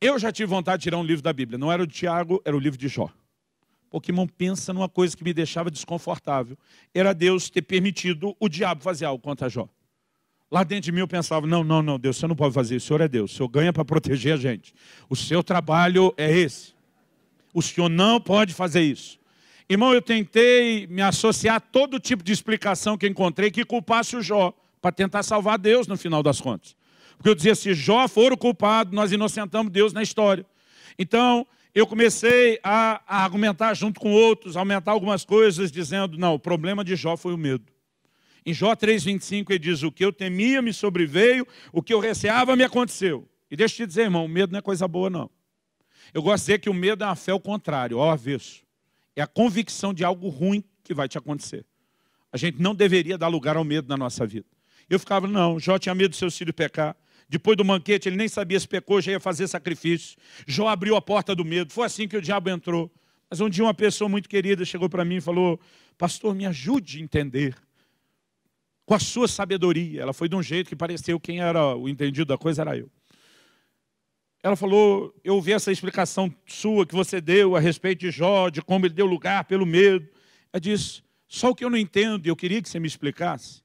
Eu já tive vontade de tirar um livro da Bíblia. Não era o de Tiago, era o livro de Jó. Porque, irmão, pensa numa coisa que me deixava desconfortável. Era Deus ter permitido o diabo fazer algo contra Jó. Lá dentro de mim eu pensava, não, não, não, Deus, você não pode fazer isso. O Senhor é Deus, o Senhor ganha para proteger a gente. O seu trabalho é esse. O Senhor não pode fazer isso. Irmão, eu tentei me associar a todo tipo de explicação que encontrei que culpasse o Jó, para tentar salvar Deus no final das contas. Porque eu dizia, se assim, Jó for o culpado, nós inocentamos Deus na história. Então, eu comecei a, a argumentar junto com outros, aumentar algumas coisas, dizendo, não, o problema de Jó foi o medo. Em Jó 3,25 ele diz, o que eu temia me sobreveio, o que eu receava me aconteceu. E deixa eu te dizer, irmão, o medo não é coisa boa, não. Eu gosto de dizer que o medo é uma fé ao contrário, ao avesso. É a convicção de algo ruim que vai te acontecer. A gente não deveria dar lugar ao medo na nossa vida. Eu ficava, não, Jó tinha medo do seu filho pecar. Depois do banquete, ele nem sabia se pecou, já ia fazer sacrifício. Jó abriu a porta do medo. Foi assim que o diabo entrou. Mas um dia uma pessoa muito querida chegou para mim e falou: Pastor, me ajude a entender. Com a sua sabedoria. Ela foi de um jeito que pareceu quem era o entendido da coisa era eu. Ela falou: Eu ouvi essa explicação sua que você deu a respeito de Jó, de como ele deu lugar pelo medo. Ela disse: Só o que eu não entendo, e eu queria que você me explicasse,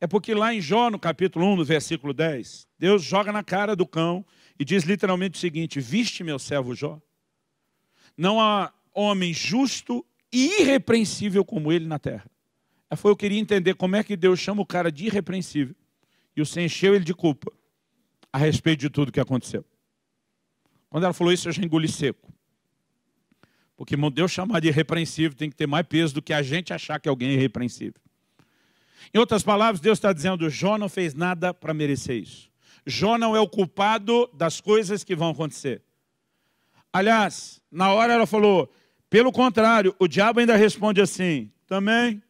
é porque lá em Jó, no capítulo 1, no versículo 10, Deus joga na cara do cão e diz literalmente o seguinte: Viste meu servo Jó? Não há homem justo e irrepreensível como ele na terra. É, foi eu queria entender como é que Deus chama o cara de irrepreensível e o se encheu ele de culpa a respeito de tudo que aconteceu. Quando ela falou isso, eu já engoli seco. Porque Deus chamar de irrepreensível tem que ter mais peso do que a gente achar que alguém é irrepreensível. Em outras palavras, Deus está dizendo: Jó não fez nada para merecer isso. Jó não é o culpado das coisas que vão acontecer. Aliás, na hora ela falou, pelo contrário, o diabo ainda responde assim: também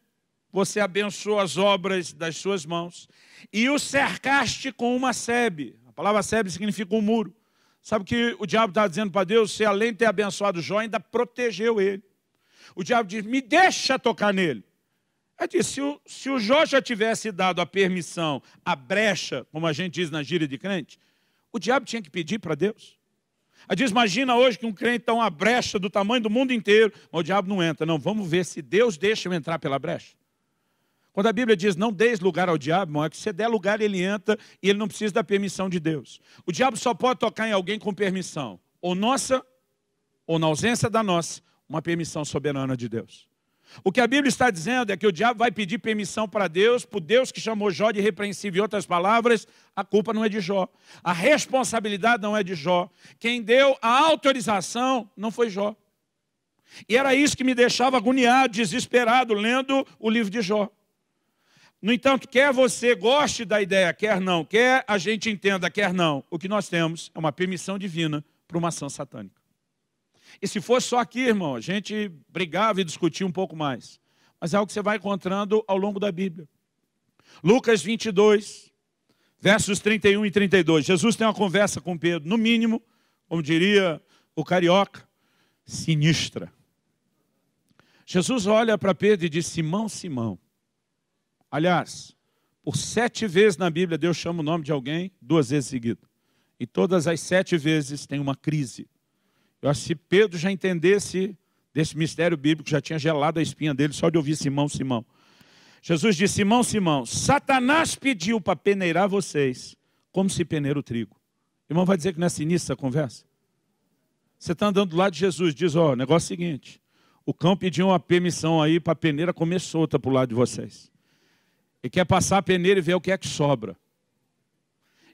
você abençoou as obras das suas mãos e o cercaste com uma sebe. A palavra sebe significa um muro. Sabe o que o diabo está dizendo para Deus? Você, além de ter abençoado Jó, ainda protegeu ele. O diabo diz: me deixa tocar nele. Aí é disse, se o, se o Jó já tivesse dado a permissão, a brecha, como a gente diz na gíria de crente, o diabo tinha que pedir para Deus. Aí diz, imagina hoje que um crente dá tá uma brecha do tamanho do mundo inteiro, mas o diabo não entra. Não, vamos ver se Deus deixa eu entrar pela brecha. Quando a Bíblia diz não deis lugar ao diabo, irmão, é que se você der lugar, ele entra e ele não precisa da permissão de Deus. O diabo só pode tocar em alguém com permissão, ou nossa, ou na ausência da nossa, uma permissão soberana de Deus. O que a Bíblia está dizendo é que o diabo vai pedir permissão para Deus, por Deus que chamou Jó de repreensível. Em outras palavras, a culpa não é de Jó. A responsabilidade não é de Jó. Quem deu a autorização não foi Jó. E era isso que me deixava agoniado, desesperado, lendo o livro de Jó. No entanto, quer você goste da ideia, quer não, quer a gente entenda, quer não, o que nós temos é uma permissão divina para uma ação satânica. E se fosse só aqui, irmão, a gente brigava e discutia um pouco mais. Mas é algo que você vai encontrando ao longo da Bíblia. Lucas 22, versos 31 e 32. Jesus tem uma conversa com Pedro, no mínimo, como diria o carioca, sinistra. Jesus olha para Pedro e diz: Simão, Simão. Aliás, por sete vezes na Bíblia Deus chama o nome de alguém, duas vezes seguido. E todas as sete vezes tem uma crise. Eu acho que se Pedro já entendesse desse mistério bíblico, já tinha gelado a espinha dele só de ouvir Simão, Simão. Jesus disse: Simão, Simão, Satanás pediu para peneirar vocês, como se peneira o trigo. Irmão, vai dizer que não é sinistra essa conversa? Você está andando do lado de Jesus, diz: Ó, oh, negócio é o seguinte, o cão pediu uma permissão aí para a peneira comer solta para o lado de vocês. E quer passar a peneira e ver o que é que sobra.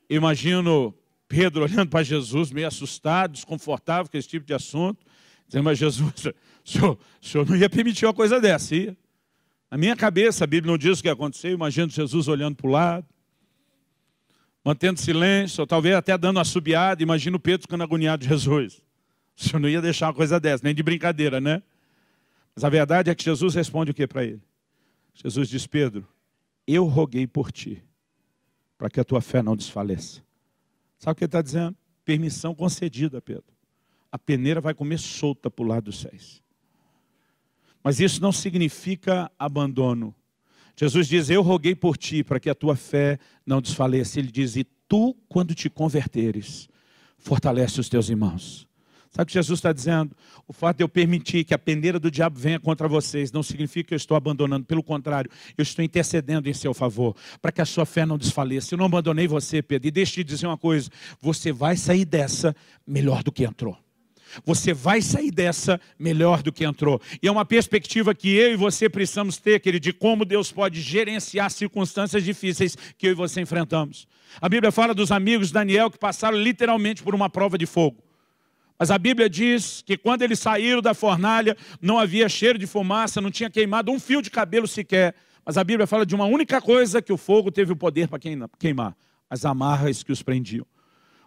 Imagino Pedro olhando para Jesus, meio assustado, desconfortável com esse tipo de assunto, dizendo, mas Jesus, o senhor, o senhor não ia permitir uma coisa dessa, ia? Na minha cabeça, a Bíblia não diz o que aconteceu, imagino Jesus olhando para o lado, mantendo silêncio, ou talvez até dando uma subiada, imagino Pedro ficando agoniado de Jesus. O senhor não ia deixar uma coisa dessa, nem de brincadeira, né? Mas a verdade é que Jesus responde o que para ele? Jesus diz, Pedro, eu roguei por ti, para que a tua fé não desfaleça. Sabe o que ele está dizendo? Permissão concedida, Pedro. A peneira vai comer solta para o lado dos céus. Mas isso não significa abandono. Jesus diz: Eu roguei por ti para que a tua fé não desfaleça. Ele diz: E tu, quando te converteres, fortalece os teus irmãos. Sabe o que Jesus está dizendo? O fato de eu permitir que a peneira do diabo venha contra vocês não significa que eu estou abandonando, pelo contrário, eu estou intercedendo em seu favor, para que a sua fé não desfaleça. Eu não abandonei você, Pedro, e deixe de dizer uma coisa: você vai sair dessa melhor do que entrou. Você vai sair dessa melhor do que entrou. E é uma perspectiva que eu e você precisamos ter, querido, de como Deus pode gerenciar circunstâncias difíceis que eu e você enfrentamos. A Bíblia fala dos amigos de Daniel que passaram literalmente por uma prova de fogo. Mas a Bíblia diz que quando eles saíram da fornalha, não havia cheiro de fumaça, não tinha queimado um fio de cabelo sequer. Mas a Bíblia fala de uma única coisa que o fogo teve o poder para queimar: as amarras que os prendiam.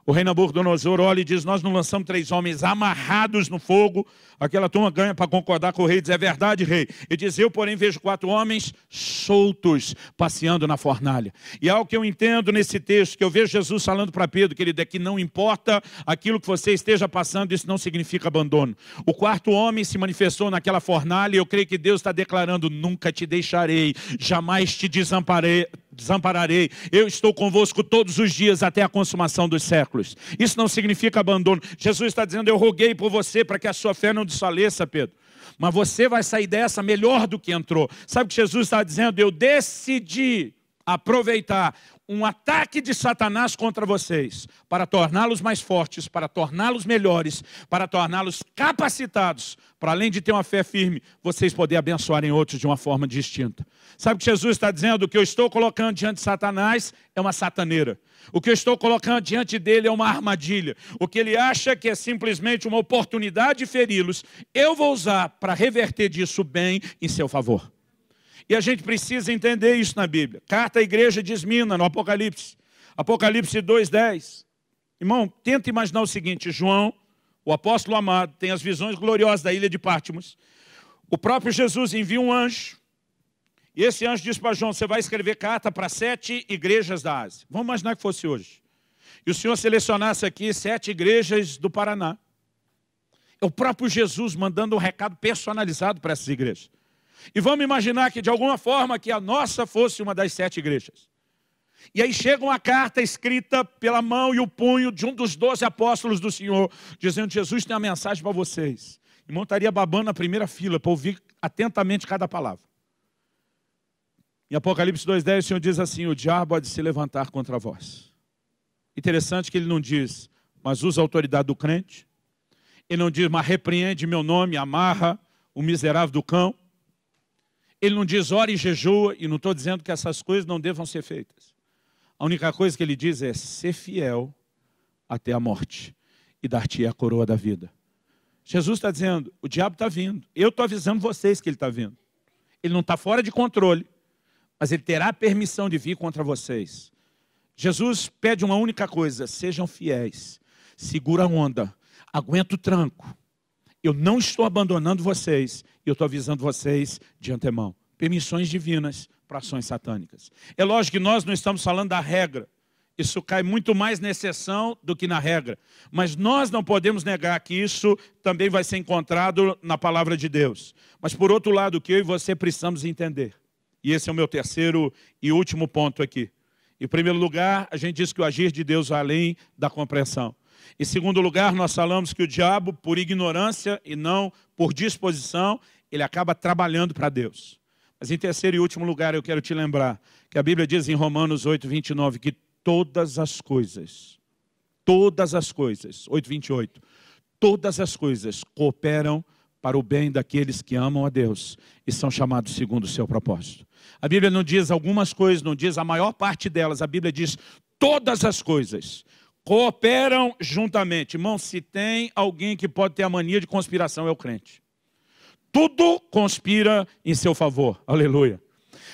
O rei Nabucodonosor olha e diz: Nós não lançamos três homens amarrados no fogo. Aquela turma ganha para concordar com o rei e diz: É verdade, rei. E diz: Eu, porém, vejo quatro homens soltos passeando na fornalha. E algo que eu entendo nesse texto, que eu vejo Jesus falando para Pedro, querido, é que não importa aquilo que você esteja passando, isso não significa abandono. O quarto homem se manifestou naquela fornalha e eu creio que Deus está declarando: Nunca te deixarei, jamais te desamparei desampararei, eu estou convosco todos os dias até a consumação dos séculos. Isso não significa abandono. Jesus está dizendo: Eu roguei por você para que a sua fé não desfaleça, Pedro. Mas você vai sair dessa melhor do que entrou. Sabe o que Jesus está dizendo? Eu decidi aproveitar um ataque de Satanás contra vocês, para torná-los mais fortes, para torná-los melhores, para torná-los capacitados, para além de ter uma fé firme, vocês poderem abençoarem outros de uma forma distinta. Sabe o que Jesus está dizendo? O que eu estou colocando diante de Satanás é uma sataneira. O que eu estou colocando diante dele é uma armadilha. O que ele acha que é simplesmente uma oportunidade de feri-los, eu vou usar para reverter disso bem em seu favor. E a gente precisa entender isso na Bíblia. Carta à igreja de Esmina, no Apocalipse. Apocalipse 2,10. Irmão, tenta imaginar o seguinte: João, o apóstolo amado, tem as visões gloriosas da ilha de Pátmos. O próprio Jesus envia um anjo. E esse anjo diz para João: Você vai escrever carta para sete igrejas da Ásia. Vamos imaginar que fosse hoje. E o Senhor selecionasse aqui sete igrejas do Paraná. É o próprio Jesus mandando um recado personalizado para essas igrejas. E vamos imaginar que de alguma forma que a nossa fosse uma das sete igrejas. E aí chega uma carta escrita pela mão e o punho de um dos doze apóstolos do Senhor, dizendo: Jesus tem uma mensagem para vocês. E montaria babando na primeira fila para ouvir atentamente cada palavra. Em Apocalipse 2,10 o Senhor diz assim: O diabo há de se levantar contra vós. Interessante que ele não diz, mas usa a autoridade do crente. Ele não diz, mas repreende meu nome, amarra o miserável do cão. Ele não diz ora e jejua, e não estou dizendo que essas coisas não devam ser feitas. A única coisa que ele diz é ser fiel até a morte e dar-te a coroa da vida. Jesus está dizendo: o diabo está vindo. Eu estou avisando vocês que ele está vindo. Ele não está fora de controle, mas ele terá permissão de vir contra vocês. Jesus pede uma única coisa: sejam fiéis, segura a onda, aguenta o tranco, eu não estou abandonando vocês, eu estou avisando vocês de antemão. Permissões divinas para ações satânicas. É lógico que nós não estamos falando da regra. Isso cai muito mais na exceção do que na regra. Mas nós não podemos negar que isso também vai ser encontrado na palavra de Deus. Mas por outro lado, o que eu e você precisamos entender, e esse é o meu terceiro e último ponto aqui. Em primeiro lugar, a gente diz que o agir de Deus vai além da compreensão. Em segundo lugar, nós falamos que o diabo, por ignorância e não por disposição, ele acaba trabalhando para Deus. Mas em terceiro e último lugar, eu quero te lembrar que a Bíblia diz em Romanos 8, 29 que todas as coisas, todas as coisas, 8, 28, todas as coisas cooperam para o bem daqueles que amam a Deus e são chamados segundo o seu propósito. A Bíblia não diz algumas coisas, não diz a maior parte delas, a Bíblia diz todas as coisas Cooperam juntamente. Irmão, se tem alguém que pode ter a mania de conspiração, é o crente. Tudo conspira em seu favor. Aleluia.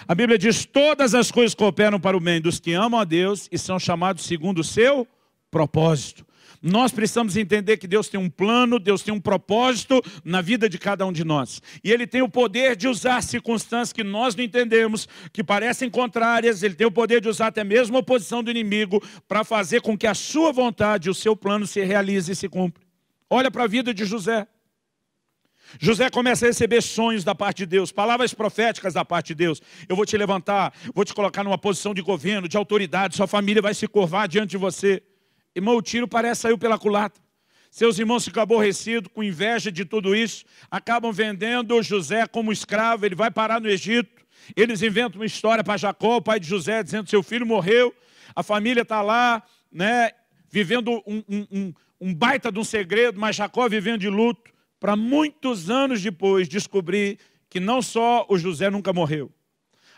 A Bíblia diz: todas as coisas cooperam para o bem dos que amam a Deus e são chamados segundo o seu propósito. Nós precisamos entender que Deus tem um plano, Deus tem um propósito na vida de cada um de nós. E Ele tem o poder de usar circunstâncias que nós não entendemos, que parecem contrárias, Ele tem o poder de usar até mesmo a oposição do inimigo para fazer com que a sua vontade, o seu plano se realize e se cumpra. Olha para a vida de José. José começa a receber sonhos da parte de Deus, palavras proféticas da parte de Deus. Eu vou te levantar, vou te colocar numa posição de governo, de autoridade, sua família vai se curvar diante de você. Irmão, o tiro parece saiu pela culata. Seus irmãos ficam aborrecidos, com inveja de tudo isso, acabam vendendo José como escravo, ele vai parar no Egito. Eles inventam uma história para Jacó, o pai de José, dizendo que seu filho morreu, a família está lá, né, vivendo um, um, um, um, baita de um segredo, mas Jacó vivendo de luto, para muitos anos depois descobrir que não só o José nunca morreu.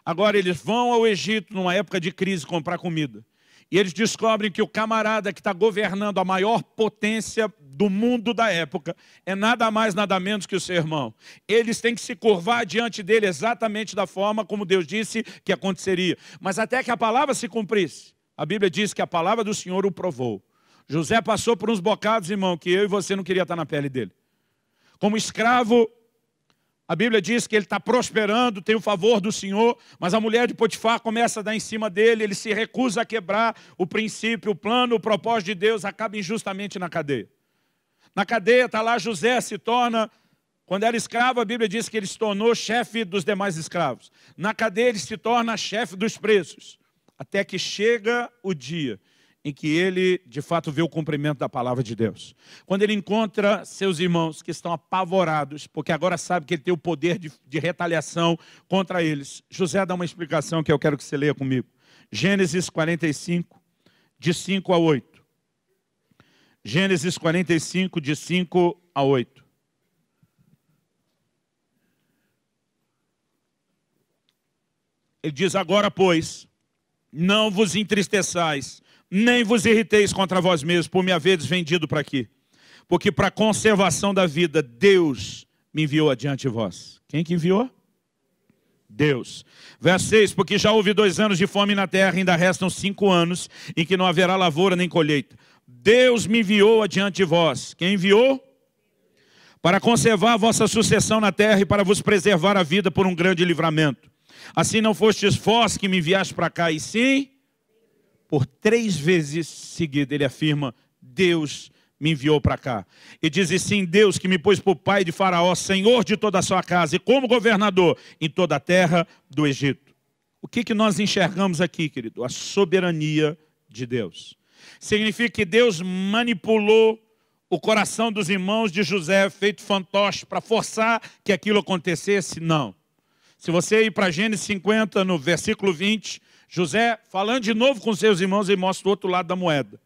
Agora eles vão ao Egito, numa época de crise, comprar comida. E eles descobrem que o camarada que está governando a maior potência do mundo da época é nada mais, nada menos que o seu irmão. Eles têm que se curvar diante dele exatamente da forma como Deus disse que aconteceria. Mas até que a palavra se cumprisse, a Bíblia diz que a palavra do Senhor o provou. José passou por uns bocados, irmão, que eu e você não queria estar na pele dele. Como escravo a Bíblia diz que ele está prosperando, tem o favor do Senhor, mas a mulher de Potifar começa a dar em cima dele, ele se recusa a quebrar o princípio, o plano, o propósito de Deus, acaba injustamente na cadeia. Na cadeia está lá José, se torna, quando era escravo, a Bíblia diz que ele se tornou chefe dos demais escravos. Na cadeia ele se torna chefe dos presos, até que chega o dia em que ele de fato vê o cumprimento da palavra de Deus. Quando ele encontra seus irmãos que estão apavorados, porque agora sabe que ele tem o poder de, de retaliação contra eles, José dá uma explicação que eu quero que você leia comigo. Gênesis 45, de 5 a 8. Gênesis 45, de 5 a 8. Ele diz: Agora, pois, não vos entristeçais nem vos irriteis contra vós mesmos por me haveres vendido para aqui. Porque para a conservação da vida, Deus me enviou adiante de vós. Quem que enviou? Deus. Verso 6: Porque já houve dois anos de fome na terra, ainda restam cinco anos em que não haverá lavoura nem colheita. Deus me enviou adiante de vós. Quem enviou? Para conservar a vossa sucessão na terra e para vos preservar a vida por um grande livramento. Assim não fostes vós que me enviaste para cá, e sim por três vezes seguida, ele afirma: Deus me enviou para cá. E diz: sim, Deus que me pôs por pai de Faraó, senhor de toda a sua casa, e como governador em toda a terra do Egito. O que, que nós enxergamos aqui, querido? A soberania de Deus. Significa que Deus manipulou o coração dos irmãos de José, feito fantoche, para forçar que aquilo acontecesse? Não. Se você ir para Gênesis 50, no versículo 20, José, falando de novo com seus irmãos, ele mostra o outro lado da moeda.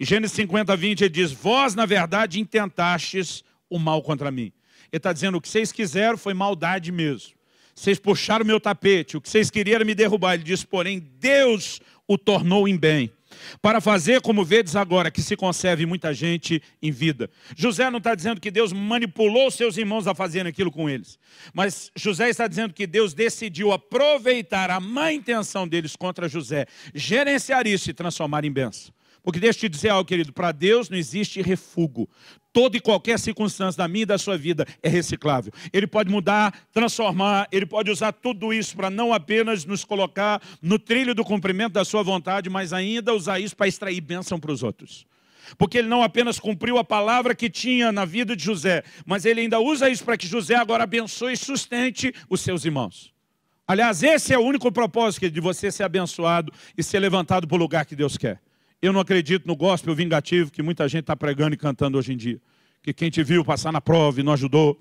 Em Gênesis 50, 20, ele diz: Vós, na verdade, intentastes o mal contra mim. Ele está dizendo: o que vocês quiseram foi maldade mesmo. Vocês puxaram o meu tapete, o que vocês queriam era me derrubar. Ele diz: porém, Deus o tornou em bem para fazer, como vedes agora, que se conserve muita gente em vida. José não está dizendo que Deus manipulou seus irmãos a fazerem aquilo com eles, mas José está dizendo que Deus decidiu aproveitar a má intenção deles contra José, gerenciar isso e transformar em bênção. Porque deixa eu te dizer algo, querido, para Deus não existe refúgio. Toda e qualquer circunstância da minha e da sua vida é reciclável. Ele pode mudar, transformar, ele pode usar tudo isso para não apenas nos colocar no trilho do cumprimento da sua vontade, mas ainda usar isso para extrair bênção para os outros. Porque ele não apenas cumpriu a palavra que tinha na vida de José, mas ele ainda usa isso para que José agora abençoe e sustente os seus irmãos. Aliás, esse é o único propósito de você ser abençoado e ser levantado para o lugar que Deus quer. Eu não acredito no gospel vingativo que muita gente está pregando e cantando hoje em dia. Que quem te viu passar na prova e não ajudou,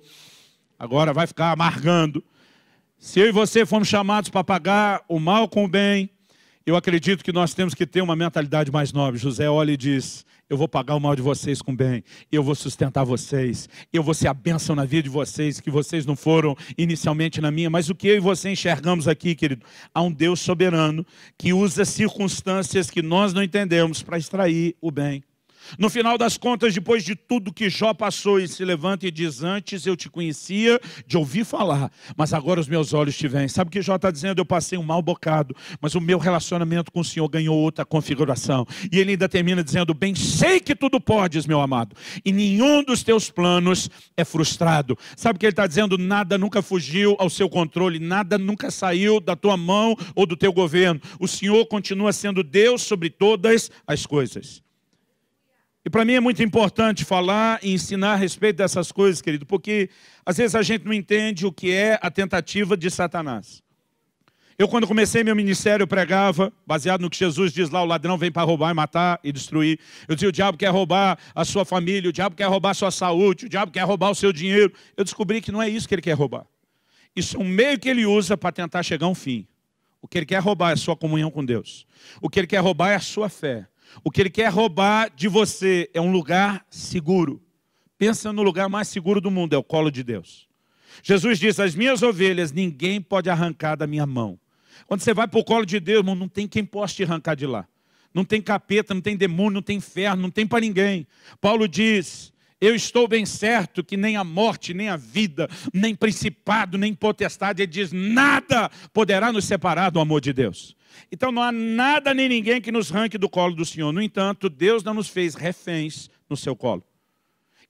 agora vai ficar amargando. Se eu e você fomos chamados para pagar o mal com o bem, eu acredito que nós temos que ter uma mentalidade mais nobre. José olha e diz: Eu vou pagar o mal de vocês com bem, eu vou sustentar vocês, eu vou ser a bênção na vida de vocês, que vocês não foram inicialmente na minha. Mas o que eu e você enxergamos aqui, querido? Há um Deus soberano que usa circunstâncias que nós não entendemos para extrair o bem no final das contas, depois de tudo que Jó passou, ele se levanta e diz: Antes eu te conhecia de ouvir falar, mas agora os meus olhos te veem. Sabe o que Jó está dizendo? Eu passei um mau bocado, mas o meu relacionamento com o Senhor ganhou outra configuração. E ele ainda termina dizendo: Bem, sei que tudo podes, meu amado, e nenhum dos teus planos é frustrado. Sabe o que ele está dizendo? Nada nunca fugiu ao seu controle, nada nunca saiu da tua mão ou do teu governo. O Senhor continua sendo Deus sobre todas as coisas. E para mim é muito importante falar e ensinar a respeito dessas coisas, querido, porque às vezes a gente não entende o que é a tentativa de Satanás. Eu, quando comecei meu ministério, eu pregava, baseado no que Jesus diz lá: o ladrão vem para roubar, matar e destruir. Eu dizia: o diabo quer roubar a sua família, o diabo quer roubar a sua saúde, o diabo quer roubar o seu dinheiro. Eu descobri que não é isso que ele quer roubar. Isso é um meio que ele usa para tentar chegar a um fim. O que ele quer roubar é a sua comunhão com Deus. O que ele quer roubar é a sua fé. O que ele quer é roubar de você é um lugar seguro. Pensa no lugar mais seguro do mundo, é o colo de Deus. Jesus diz: As minhas ovelhas ninguém pode arrancar da minha mão. Quando você vai para o colo de Deus, irmão, não tem quem possa te arrancar de lá. Não tem capeta, não tem demônio, não tem inferno, não tem para ninguém. Paulo diz: eu estou bem certo que nem a morte, nem a vida, nem principado, nem potestade, ele diz: nada poderá nos separar do amor de Deus. Então não há nada nem ninguém que nos ranque do colo do Senhor. No entanto, Deus não nos fez reféns no seu colo.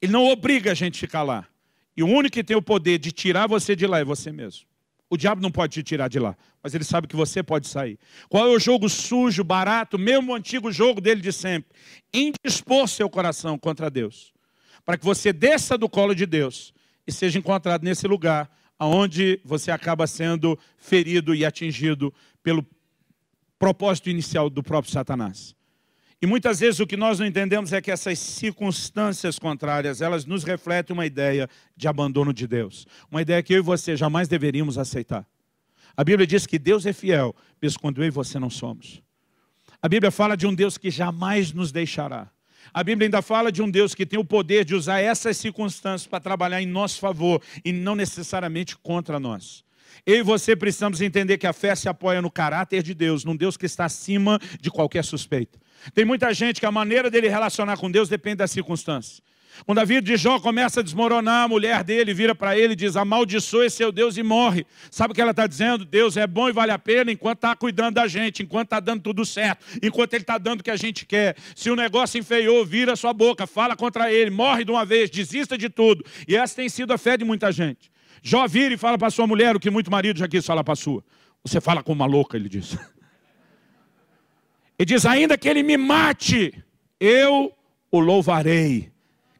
Ele não obriga a gente a ficar lá. E o único que tem o poder de tirar você de lá é você mesmo. O diabo não pode te tirar de lá, mas ele sabe que você pode sair. Qual é o jogo sujo, barato, mesmo o antigo jogo dele de sempre? Indispor seu coração contra Deus, para que você desça do colo de Deus e seja encontrado nesse lugar onde você acaba sendo ferido e atingido pelo propósito inicial do próprio Satanás. E muitas vezes o que nós não entendemos é que essas circunstâncias contrárias, elas nos refletem uma ideia de abandono de Deus. Uma ideia que eu e você jamais deveríamos aceitar. A Bíblia diz que Deus é fiel, mesmo quando eu e você não somos. A Bíblia fala de um Deus que jamais nos deixará. A Bíblia ainda fala de um Deus que tem o poder de usar essas circunstâncias para trabalhar em nosso favor e não necessariamente contra nós. Eu e você precisamos entender que a fé se apoia no caráter de Deus, num Deus que está acima de qualquer suspeita. Tem muita gente que a maneira dele relacionar com Deus depende das circunstâncias. Quando a vida de Jó começa a desmoronar, a mulher dele vira para ele e diz: Amaldiçoe seu Deus e morre. Sabe o que ela está dizendo? Deus é bom e vale a pena enquanto está cuidando da gente, enquanto está dando tudo certo, enquanto ele está dando o que a gente quer. Se o negócio enfeiou, vira sua boca, fala contra ele, morre de uma vez, desista de tudo. E essa tem sido a fé de muita gente. Jó vira e fala para sua mulher o que muito marido já quis falar para sua. Você fala como uma louca, ele diz. Ele diz: ainda que ele me mate, eu o louvarei.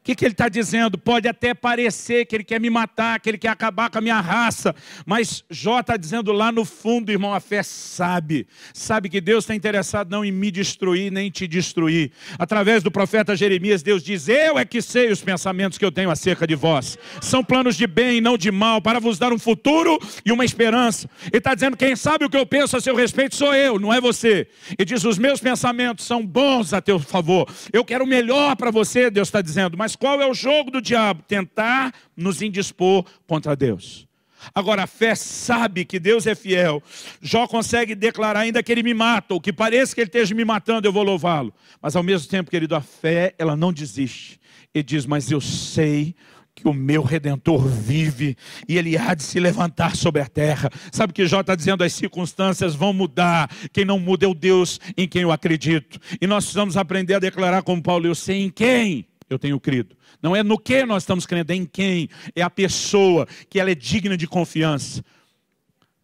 O que, que ele está dizendo? Pode até parecer que ele quer me matar, que ele quer acabar com a minha raça, mas Jó está dizendo lá no fundo, irmão, a fé sabe, sabe que Deus está interessado não em me destruir nem te destruir. Através do profeta Jeremias, Deus diz: Eu é que sei os pensamentos que eu tenho acerca de vós. São planos de bem e não de mal, para vos dar um futuro e uma esperança. Ele está dizendo: Quem sabe o que eu penso a seu respeito sou eu, não é você. Ele diz: Os meus pensamentos são bons a teu favor. Eu quero o melhor para você, Deus está dizendo, mas mas qual é o jogo do diabo? Tentar nos indispor contra Deus. Agora, a fé sabe que Deus é fiel. Jó consegue declarar, ainda que ele me mata, ou que pareça que ele esteja me matando, eu vou louvá-lo. Mas ao mesmo tempo, querido, a fé, ela não desiste. e diz, mas eu sei que o meu redentor vive e ele há de se levantar sobre a terra. Sabe que Jó está dizendo? As circunstâncias vão mudar. Quem não muda é o Deus em quem eu acredito. E nós precisamos aprender a declarar como Paulo: eu sei em quem eu tenho crido. Não é no que nós estamos crendo, é em quem. É a pessoa que ela é digna de confiança.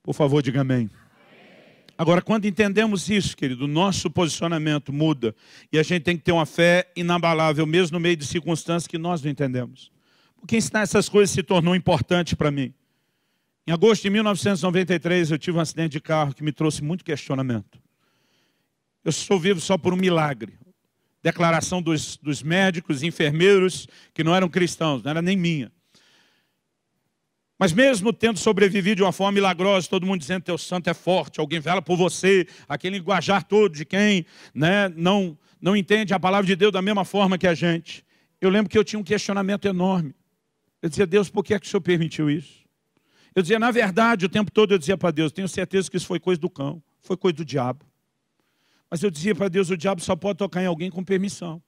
Por favor, diga amém. Agora, quando entendemos isso, querido, nosso posicionamento muda e a gente tem que ter uma fé inabalável, mesmo no meio de circunstâncias que nós não entendemos. Porque ensinar essas coisas se tornou importante para mim. Em agosto de 1993, eu tive um acidente de carro que me trouxe muito questionamento. Eu sou vivo só por um milagre declaração dos, dos médicos, enfermeiros, que não eram cristãos, não era nem minha. Mas mesmo tendo sobrevivido de uma forma milagrosa, todo mundo dizendo teu santo é forte, alguém vela por você, aquele linguajar todo de quem né, não, não entende a palavra de Deus da mesma forma que a gente. Eu lembro que eu tinha um questionamento enorme. Eu dizia, Deus, por que, é que o Senhor permitiu isso? Eu dizia, na verdade, o tempo todo eu dizia para Deus, tenho certeza que isso foi coisa do cão, foi coisa do diabo. Mas eu dizia para Deus: o diabo só pode tocar em alguém com permissão.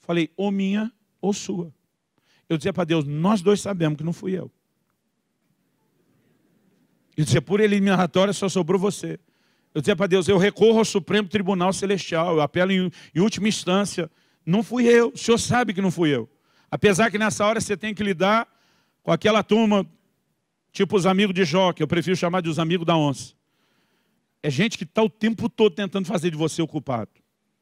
Falei, ou minha ou sua. Eu dizia para Deus: nós dois sabemos que não fui eu. Eu dizia: por eliminatória só sobrou você. Eu dizia para Deus: eu recorro ao Supremo Tribunal Celestial, eu apelo em, em última instância. Não fui eu, o senhor sabe que não fui eu. Apesar que nessa hora você tem que lidar com aquela turma, tipo os amigos de Jó, que eu prefiro chamar de os amigos da onça é gente que está o tempo todo tentando fazer de você o culpado.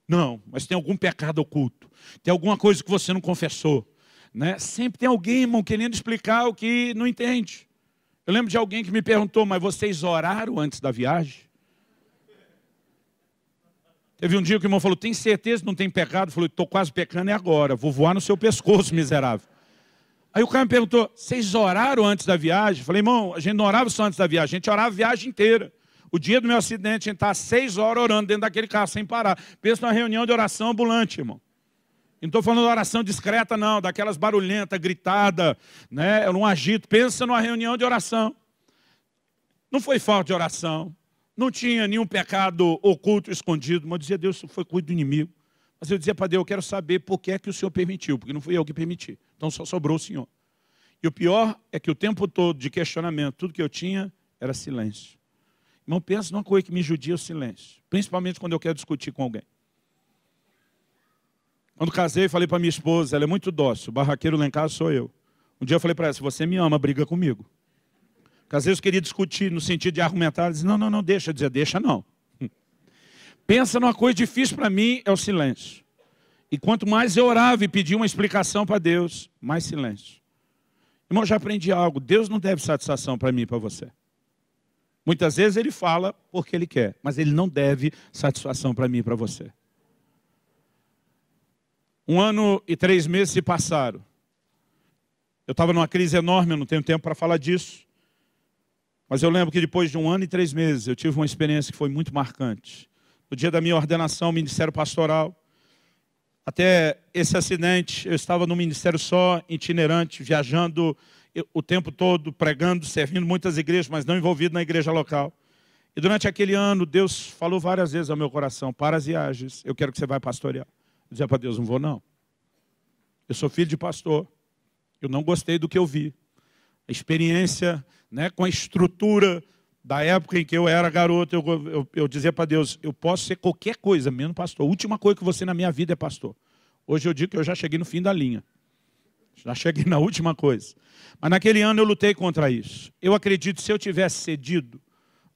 Não, mas tem algum pecado oculto, tem alguma coisa que você não confessou. Né? Sempre tem alguém, irmão, querendo explicar o que não entende. Eu lembro de alguém que me perguntou, mas vocês oraram antes da viagem? Teve um dia que o irmão falou, tem certeza que não tem pecado? Eu falei, estou quase pecando, é agora, vou voar no seu pescoço, miserável. Aí o cara me perguntou, vocês oraram antes da viagem? Eu falei, irmão, a gente não orava só antes da viagem, a gente orava a viagem inteira. O dia do meu acidente, a gente estava tá seis horas orando dentro daquele carro sem parar. Pensa numa reunião de oração ambulante, irmão. Não estou falando de oração discreta, não, daquelas barulhenta, gritada, né? É um agito. Pensa numa reunião de oração. Não foi falta de oração. Não tinha nenhum pecado oculto, escondido. Mas eu dizia, Deus, foi cuido do inimigo. Mas eu dizia para Deus, eu quero saber por que é que o Senhor permitiu, porque não fui eu que permiti. Então só sobrou o Senhor. E o pior é que o tempo todo de questionamento, tudo que eu tinha era silêncio. Irmão, pensa numa coisa que me judia o silêncio. Principalmente quando eu quero discutir com alguém. Quando casei, falei para minha esposa, ela é muito dócil, o barraqueiro lá em casa sou eu. Um dia eu falei para ela, se você me ama, briga comigo. Porque às vezes eu queria discutir no sentido de argumentar, ela disse, não, não, não, deixa. Eu dizia, deixa não. Pensa numa coisa difícil para mim, é o silêncio. E quanto mais eu orava e pedia uma explicação para Deus, mais silêncio. Irmão, já aprendi algo, Deus não deve satisfação para mim e para você. Muitas vezes ele fala porque ele quer, mas ele não deve satisfação para mim e para você. Um ano e três meses se passaram. Eu estava numa crise enorme, eu não tenho tempo para falar disso. Mas eu lembro que depois de um ano e três meses, eu tive uma experiência que foi muito marcante. No dia da minha ordenação, ministério pastoral, até esse acidente, eu estava no ministério só, itinerante, viajando o tempo todo pregando, servindo muitas igrejas, mas não envolvido na igreja local. E durante aquele ano, Deus falou várias vezes ao meu coração: para as viagens, eu quero que você vá pastorear. Eu dizia para Deus: não vou, não. Eu sou filho de pastor. Eu não gostei do que eu vi. A experiência né, com a estrutura da época em que eu era garoto, eu, eu, eu dizia para Deus: eu posso ser qualquer coisa, menos pastor. A última coisa que você na minha vida é pastor. Hoje eu digo que eu já cheguei no fim da linha. Já cheguei na última coisa. Mas naquele ano eu lutei contra isso. Eu acredito que se eu tivesse cedido,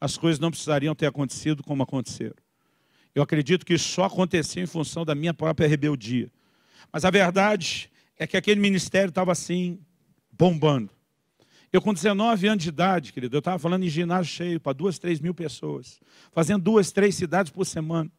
as coisas não precisariam ter acontecido como aconteceram. Eu acredito que isso só aconteceu em função da minha própria rebeldia. Mas a verdade é que aquele ministério estava assim, bombando. Eu, com 19 anos de idade, querido, eu estava falando em ginásio cheio para duas, três mil pessoas, fazendo duas, três cidades por semana.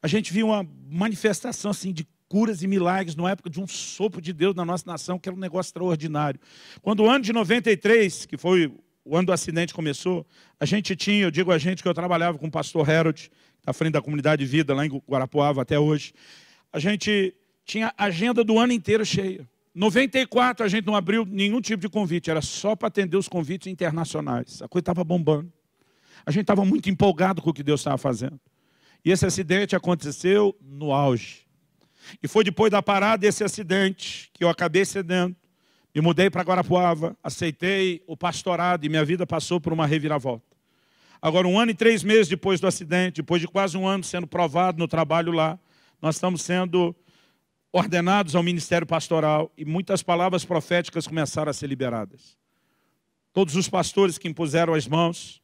A gente viu uma manifestação assim de curas e milagres na época de um sopro de Deus na nossa nação, que era um negócio extraordinário. Quando o ano de 93, que foi o ano do acidente começou, a gente tinha, eu digo a gente, que eu trabalhava com o pastor Harold, tá à frente da comunidade de vida, lá em Guarapuava até hoje. A gente tinha a agenda do ano inteiro cheia. 94 a gente não abriu nenhum tipo de convite, era só para atender os convites internacionais. A coisa estava bombando. A gente estava muito empolgado com o que Deus estava fazendo. E esse acidente aconteceu no auge. E foi depois da parada desse acidente que eu acabei cedendo. Me mudei para Guarapuava, aceitei o pastorado e minha vida passou por uma reviravolta. Agora, um ano e três meses depois do acidente, depois de quase um ano sendo provado no trabalho lá, nós estamos sendo ordenados ao ministério pastoral e muitas palavras proféticas começaram a ser liberadas. Todos os pastores que impuseram as mãos,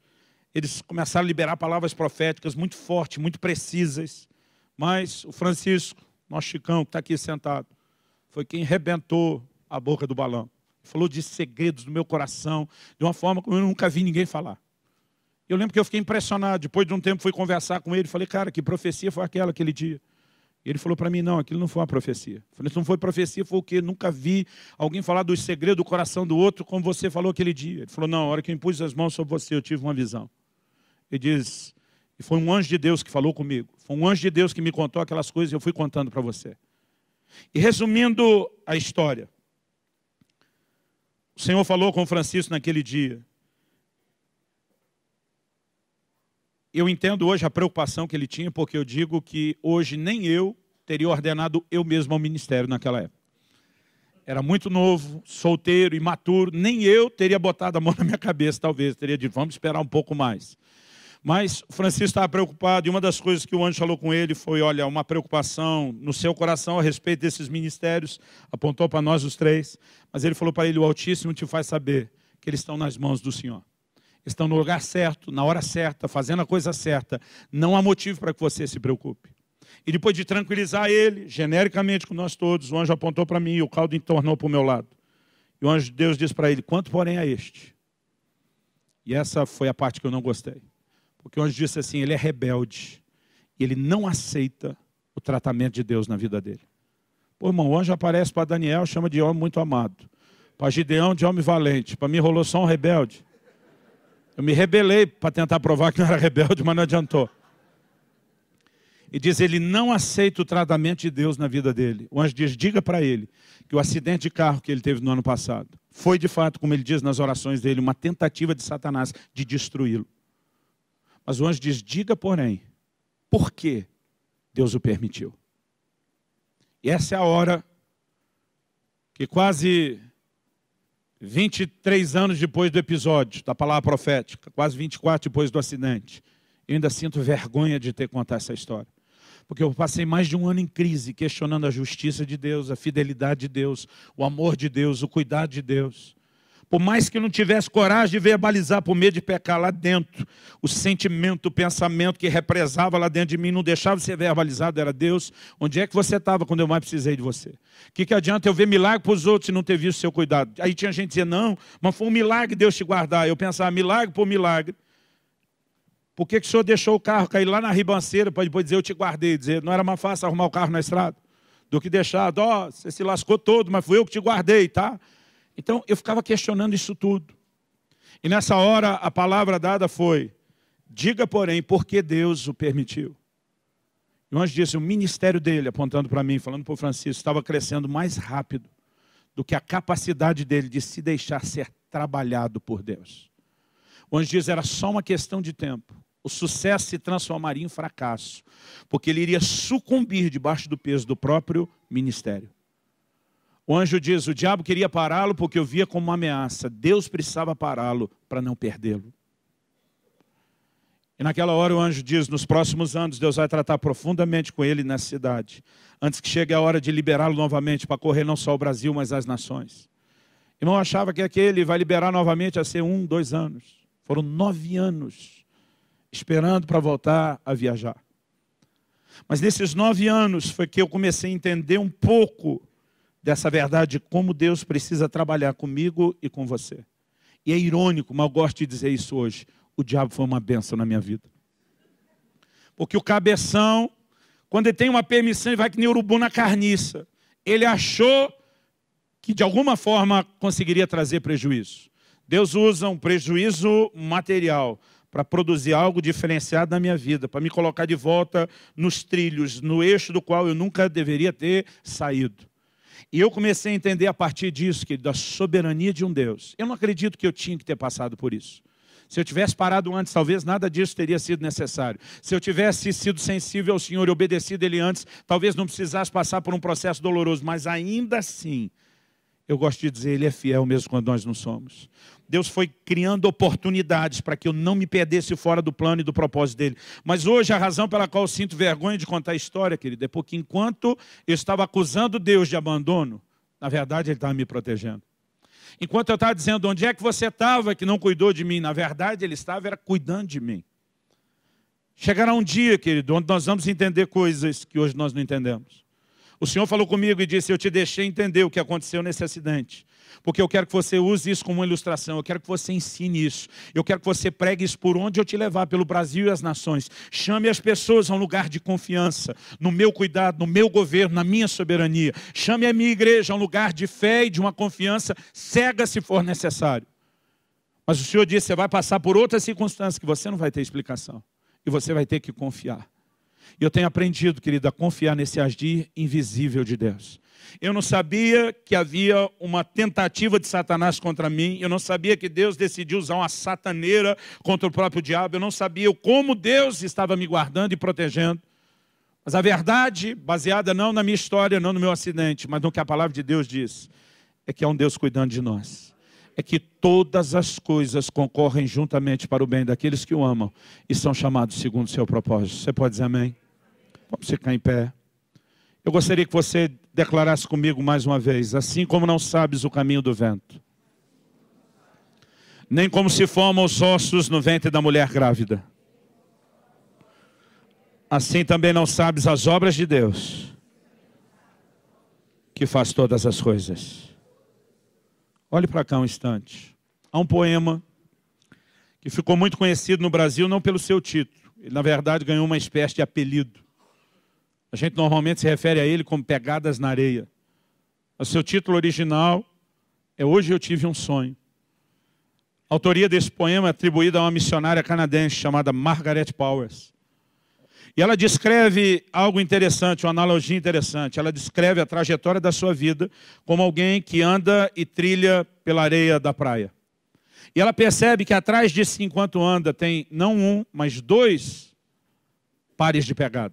eles começaram a liberar palavras proféticas muito fortes, muito precisas. Mas o Francisco, nosso Chicão que está aqui sentado, foi quem rebentou a boca do balão. Falou de segredos do meu coração, de uma forma como eu nunca vi ninguém falar. Eu lembro que eu fiquei impressionado. Depois de um tempo, fui conversar com ele. Falei, cara, que profecia foi aquela, aquele dia? E ele falou para mim, não, aquilo não foi uma profecia. Falei, isso não foi profecia, foi o quê? Nunca vi alguém falar dos segredos do coração do outro como você falou aquele dia. Ele falou, não, a hora que eu impus as mãos sobre você, eu tive uma visão. Ele diz, e foi um anjo de Deus que falou comigo um anjo de Deus que me contou aquelas coisas, eu fui contando para você. E resumindo a história, o Senhor falou com Francisco naquele dia. Eu entendo hoje a preocupação que ele tinha, porque eu digo que hoje nem eu teria ordenado eu mesmo ao ministério naquela época. Era muito novo, solteiro, imaturo, nem eu teria botado a mão na minha cabeça, talvez. Teria dito, vamos esperar um pouco mais. Mas Francisco estava preocupado e uma das coisas que o anjo falou com ele foi: olha, uma preocupação no seu coração a respeito desses ministérios, apontou para nós os três, mas ele falou para ele: o Altíssimo te faz saber que eles estão nas mãos do Senhor. Estão no lugar certo, na hora certa, fazendo a coisa certa. Não há motivo para que você se preocupe. E depois de tranquilizar ele, genericamente com nós todos, o anjo apontou para mim e o caldo entornou para o meu lado. E o anjo de Deus disse para ele: Quanto, porém, a este? E essa foi a parte que eu não gostei. Porque o anjo disse assim: ele é rebelde. E ele não aceita o tratamento de Deus na vida dele. Pô, irmão, o anjo aparece para Daniel, chama de homem muito amado. Para Gideão, de homem valente. Para mim, rolou só um rebelde. Eu me rebelei para tentar provar que não era rebelde, mas não adiantou. E diz: ele não aceita o tratamento de Deus na vida dele. O anjo diz: diga para ele que o acidente de carro que ele teve no ano passado foi, de fato, como ele diz nas orações dele, uma tentativa de Satanás de destruí-lo. Mas o anjo diz: diga, porém, por que Deus o permitiu? E essa é a hora que quase 23 anos depois do episódio, da palavra profética, quase 24 depois do acidente, eu ainda sinto vergonha de ter contado essa história. Porque eu passei mais de um ano em crise, questionando a justiça de Deus, a fidelidade de Deus, o amor de Deus, o cuidado de Deus. Por mais que não tivesse coragem de verbalizar por medo de pecar lá dentro, o sentimento, o pensamento que represava lá dentro de mim não deixava de ser verbalizado, era Deus. Onde é que você estava quando eu mais precisei de você? O que, que adianta eu ver milagre para os outros e não ter visto o seu cuidado? Aí tinha gente dizendo, não, mas foi um milagre Deus te guardar. Eu pensava, milagre por milagre. Por que, que o senhor deixou o carro cair lá na ribanceira para depois dizer, eu te guardei? Dizer, não era mais fácil arrumar o carro na estrada do que deixar, ó, oh, você se lascou todo, mas fui eu que te guardei, tá? Então eu ficava questionando isso tudo. E nessa hora a palavra dada foi: diga, porém, por que Deus o permitiu. E o anjo disse: o ministério dele, apontando para mim, falando para o Francisco, estava crescendo mais rápido do que a capacidade dele de se deixar ser trabalhado por Deus. O anjo diz: era só uma questão de tempo. O sucesso se transformaria em fracasso, porque ele iria sucumbir debaixo do peso do próprio ministério. O anjo diz: o diabo queria pará-lo porque o via como uma ameaça. Deus precisava pará-lo para não perdê-lo. E naquela hora o anjo diz: nos próximos anos Deus vai tratar profundamente com ele nessa cidade, antes que chegue a hora de liberá-lo novamente para correr não só o Brasil, mas as nações. Irmão achava que aquele vai liberar novamente a ser um, dois anos. Foram nove anos esperando para voltar a viajar. Mas nesses nove anos foi que eu comecei a entender um pouco dessa verdade de como Deus precisa trabalhar comigo e com você. E é irônico, mas eu gosto de dizer isso hoje. O diabo foi uma benção na minha vida. Porque o cabeção, quando ele tem uma permissão, ele vai que nem urubu na carniça. Ele achou que de alguma forma conseguiria trazer prejuízo. Deus usa um prejuízo material para produzir algo diferenciado na minha vida, para me colocar de volta nos trilhos, no eixo do qual eu nunca deveria ter saído. E eu comecei a entender a partir disso, que da soberania de um Deus. Eu não acredito que eu tinha que ter passado por isso. Se eu tivesse parado antes, talvez nada disso teria sido necessário. Se eu tivesse sido sensível ao Senhor e obedecido Ele antes, talvez não precisasse passar por um processo doloroso. Mas ainda assim, eu gosto de dizer, Ele é fiel mesmo quando nós não somos. Deus foi criando oportunidades para que eu não me perdesse fora do plano e do propósito dele. Mas hoje a razão pela qual eu sinto vergonha de contar a história, querido, é porque enquanto eu estava acusando Deus de abandono, na verdade ele estava me protegendo. Enquanto eu estava dizendo onde é que você estava que não cuidou de mim, na verdade ele estava era cuidando de mim. Chegará um dia, querido, onde nós vamos entender coisas que hoje nós não entendemos. O Senhor falou comigo e disse: Eu te deixei entender o que aconteceu nesse acidente porque eu quero que você use isso como uma ilustração, eu quero que você ensine isso, eu quero que você pregue isso por onde eu te levar, pelo Brasil e as nações. Chame as pessoas a um lugar de confiança, no meu cuidado, no meu governo, na minha soberania. Chame a minha igreja a um lugar de fé e de uma confiança cega se for necessário. Mas o Senhor disse: você vai passar por outras circunstâncias que você não vai ter explicação, e você vai ter que confiar. E eu tenho aprendido, querida, a confiar nesse agir invisível de Deus. Eu não sabia que havia uma tentativa de Satanás contra mim. Eu não sabia que Deus decidiu usar uma sataneira contra o próprio diabo. Eu não sabia como Deus estava me guardando e protegendo. Mas a verdade, baseada não na minha história, não no meu acidente, mas no que a palavra de Deus diz, é que há um Deus cuidando de nós. É que todas as coisas concorrem juntamente para o bem daqueles que o amam e são chamados segundo o seu propósito. Você pode dizer amém? Vamos ficar em pé. Eu gostaria que você declarasse comigo mais uma vez: assim como não sabes o caminho do vento, nem como se formam os ossos no ventre da mulher grávida, assim também não sabes as obras de Deus, que faz todas as coisas. Olhe para cá um instante. Há um poema que ficou muito conhecido no Brasil, não pelo seu título, ele na verdade ganhou uma espécie de apelido a gente normalmente se refere a ele como pegadas na areia. O seu título original é Hoje Eu Tive um Sonho. A autoria desse poema é atribuída a uma missionária canadense chamada Margaret Powers. E ela descreve algo interessante, uma analogia interessante. Ela descreve a trajetória da sua vida como alguém que anda e trilha pela areia da praia. E ela percebe que atrás de si, enquanto anda, tem não um, mas dois pares de pegada.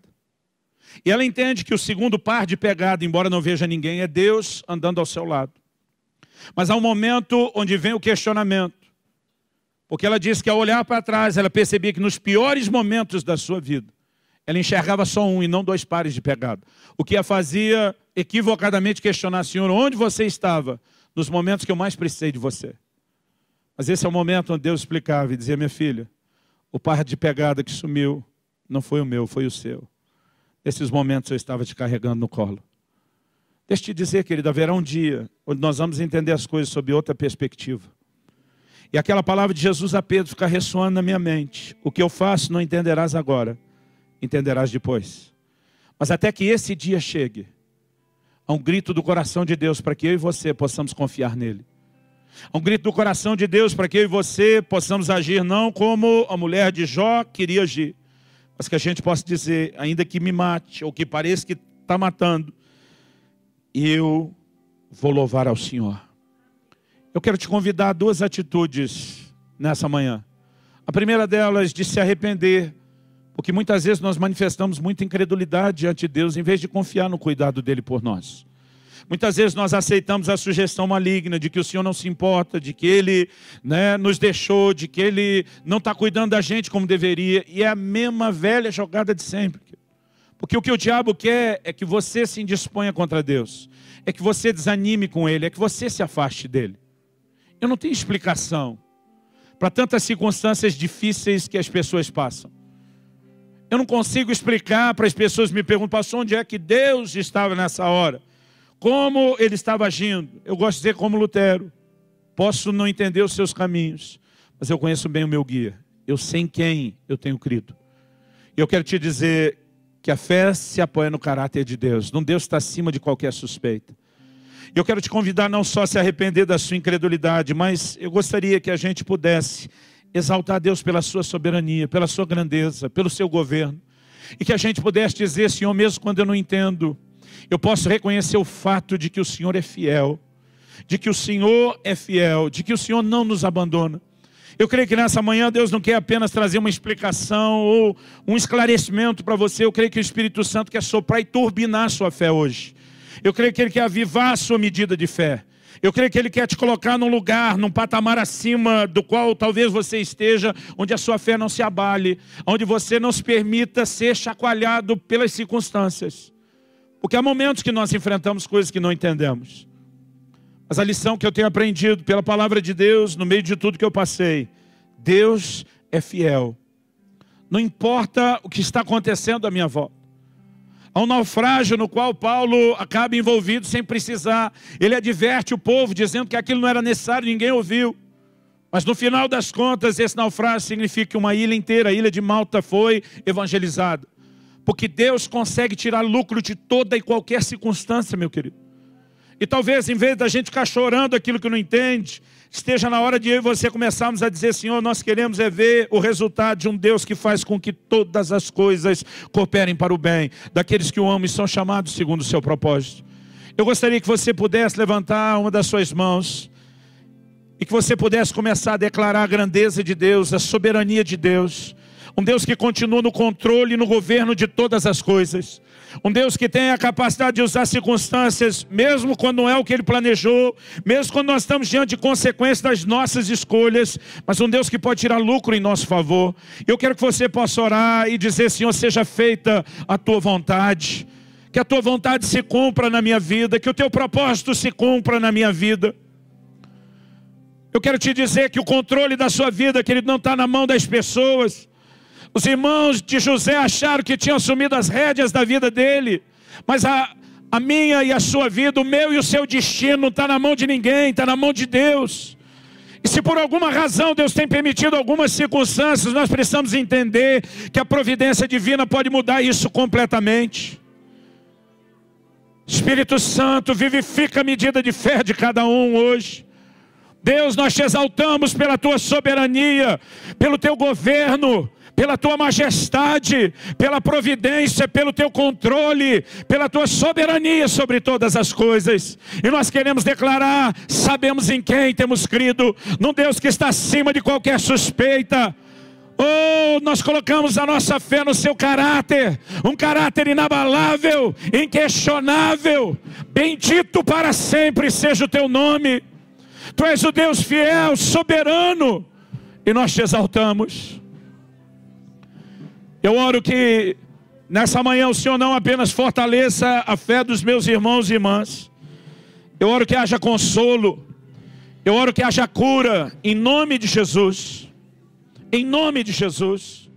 E ela entende que o segundo par de pegada, embora não veja ninguém, é Deus andando ao seu lado. Mas há um momento onde vem o questionamento. Porque ela diz que ao olhar para trás, ela percebia que nos piores momentos da sua vida, ela enxergava só um e não dois pares de pegada, O que a fazia equivocadamente questionar, Senhor, onde você estava nos momentos que eu mais precisei de você? Mas esse é o momento onde Deus explicava e dizia, minha filha, o par de pegada que sumiu não foi o meu, foi o seu nesses momentos eu estava te carregando no colo. Deixa eu te dizer, querido, haverá um dia onde nós vamos entender as coisas sob outra perspectiva. E aquela palavra de Jesus a Pedro fica ressoando na minha mente. O que eu faço não entenderás agora, entenderás depois. Mas até que esse dia chegue, há um grito do coração de Deus para que eu e você possamos confiar nele. Há um grito do coração de Deus para que eu e você possamos agir não como a mulher de Jó queria agir, mas que a gente possa dizer, ainda que me mate, ou que pareça que está matando, eu vou louvar ao Senhor. Eu quero te convidar a duas atitudes nessa manhã. A primeira delas, de se arrepender, porque muitas vezes nós manifestamos muita incredulidade diante de Deus, em vez de confiar no cuidado dele por nós. Muitas vezes nós aceitamos a sugestão maligna de que o Senhor não se importa, de que Ele né, nos deixou, de que Ele não está cuidando da gente como deveria. E é a mesma velha jogada de sempre. Porque o que o diabo quer é que você se indisponha contra Deus, é que você desanime com Ele, é que você se afaste dele. Eu não tenho explicação para tantas circunstâncias difíceis que as pessoas passam. Eu não consigo explicar para as pessoas me perguntam, pastor, onde é que Deus estava nessa hora? Como ele estava agindo? Eu gosto de dizer como Lutero. Posso não entender os seus caminhos, mas eu conheço bem o meu guia. Eu sei em quem eu tenho crido. E eu quero te dizer que a fé se apoia no caráter de Deus. Um Deus está acima de qualquer suspeita. E Eu quero te convidar não só a se arrepender da sua incredulidade, mas eu gostaria que a gente pudesse exaltar Deus pela sua soberania, pela sua grandeza, pelo seu governo. E que a gente pudesse dizer, Senhor, mesmo quando eu não entendo, eu posso reconhecer o fato de que o Senhor é fiel, de que o Senhor é fiel, de que o Senhor não nos abandona. Eu creio que nessa manhã Deus não quer apenas trazer uma explicação ou um esclarecimento para você. Eu creio que o Espírito Santo quer soprar e turbinar a sua fé hoje. Eu creio que Ele quer avivar a sua medida de fé. Eu creio que Ele quer te colocar num lugar, num patamar acima do qual talvez você esteja, onde a sua fé não se abale, onde você não se permita ser chacoalhado pelas circunstâncias. Porque há momentos que nós enfrentamos coisas que não entendemos. Mas a lição que eu tenho aprendido pela palavra de Deus, no meio de tudo que eu passei, Deus é fiel. Não importa o que está acontecendo à minha volta. Há um naufrágio no qual Paulo acaba envolvido sem precisar. Ele adverte o povo, dizendo que aquilo não era necessário, ninguém ouviu. Mas no final das contas, esse naufrágio significa que uma ilha inteira, a ilha de Malta, foi evangelizada. Porque Deus consegue tirar lucro de toda e qualquer circunstância, meu querido. E talvez, em vez da gente ficar chorando aquilo que não entende, esteja na hora de eu e você começarmos a dizer: Senhor, nós queremos é ver o resultado de um Deus que faz com que todas as coisas cooperem para o bem daqueles que o amam e são chamados segundo o seu propósito. Eu gostaria que você pudesse levantar uma das suas mãos e que você pudesse começar a declarar a grandeza de Deus, a soberania de Deus um Deus que continua no controle e no governo de todas as coisas. Um Deus que tem a capacidade de usar circunstâncias, mesmo quando não é o que ele planejou, mesmo quando nós estamos diante de consequências das nossas escolhas, mas um Deus que pode tirar lucro em nosso favor. Eu quero que você possa orar e dizer: Senhor, seja feita a tua vontade, que a tua vontade se cumpra na minha vida, que o teu propósito se cumpra na minha vida. Eu quero te dizer que o controle da sua vida, querido, não está na mão das pessoas. Os irmãos de José acharam que tinham assumido as rédeas da vida dele, mas a, a minha e a sua vida, o meu e o seu destino, não está na mão de ninguém, está na mão de Deus. E se por alguma razão Deus tem permitido algumas circunstâncias, nós precisamos entender que a providência divina pode mudar isso completamente. Espírito Santo, vivifica a medida de fé de cada um hoje. Deus, nós te exaltamos pela tua soberania, pelo teu governo, pela tua majestade, pela providência, pelo teu controle, pela tua soberania sobre todas as coisas. E nós queremos declarar: sabemos em quem temos crido, num Deus que está acima de qualquer suspeita. Oh, nós colocamos a nossa fé no seu caráter, um caráter inabalável, inquestionável. Bendito para sempre seja o teu nome. Tu és o Deus fiel, soberano, e nós te exaltamos. Eu oro que nessa manhã o Senhor não apenas fortaleça a fé dos meus irmãos e irmãs. Eu oro que haja consolo. Eu oro que haja cura em nome de Jesus. Em nome de Jesus.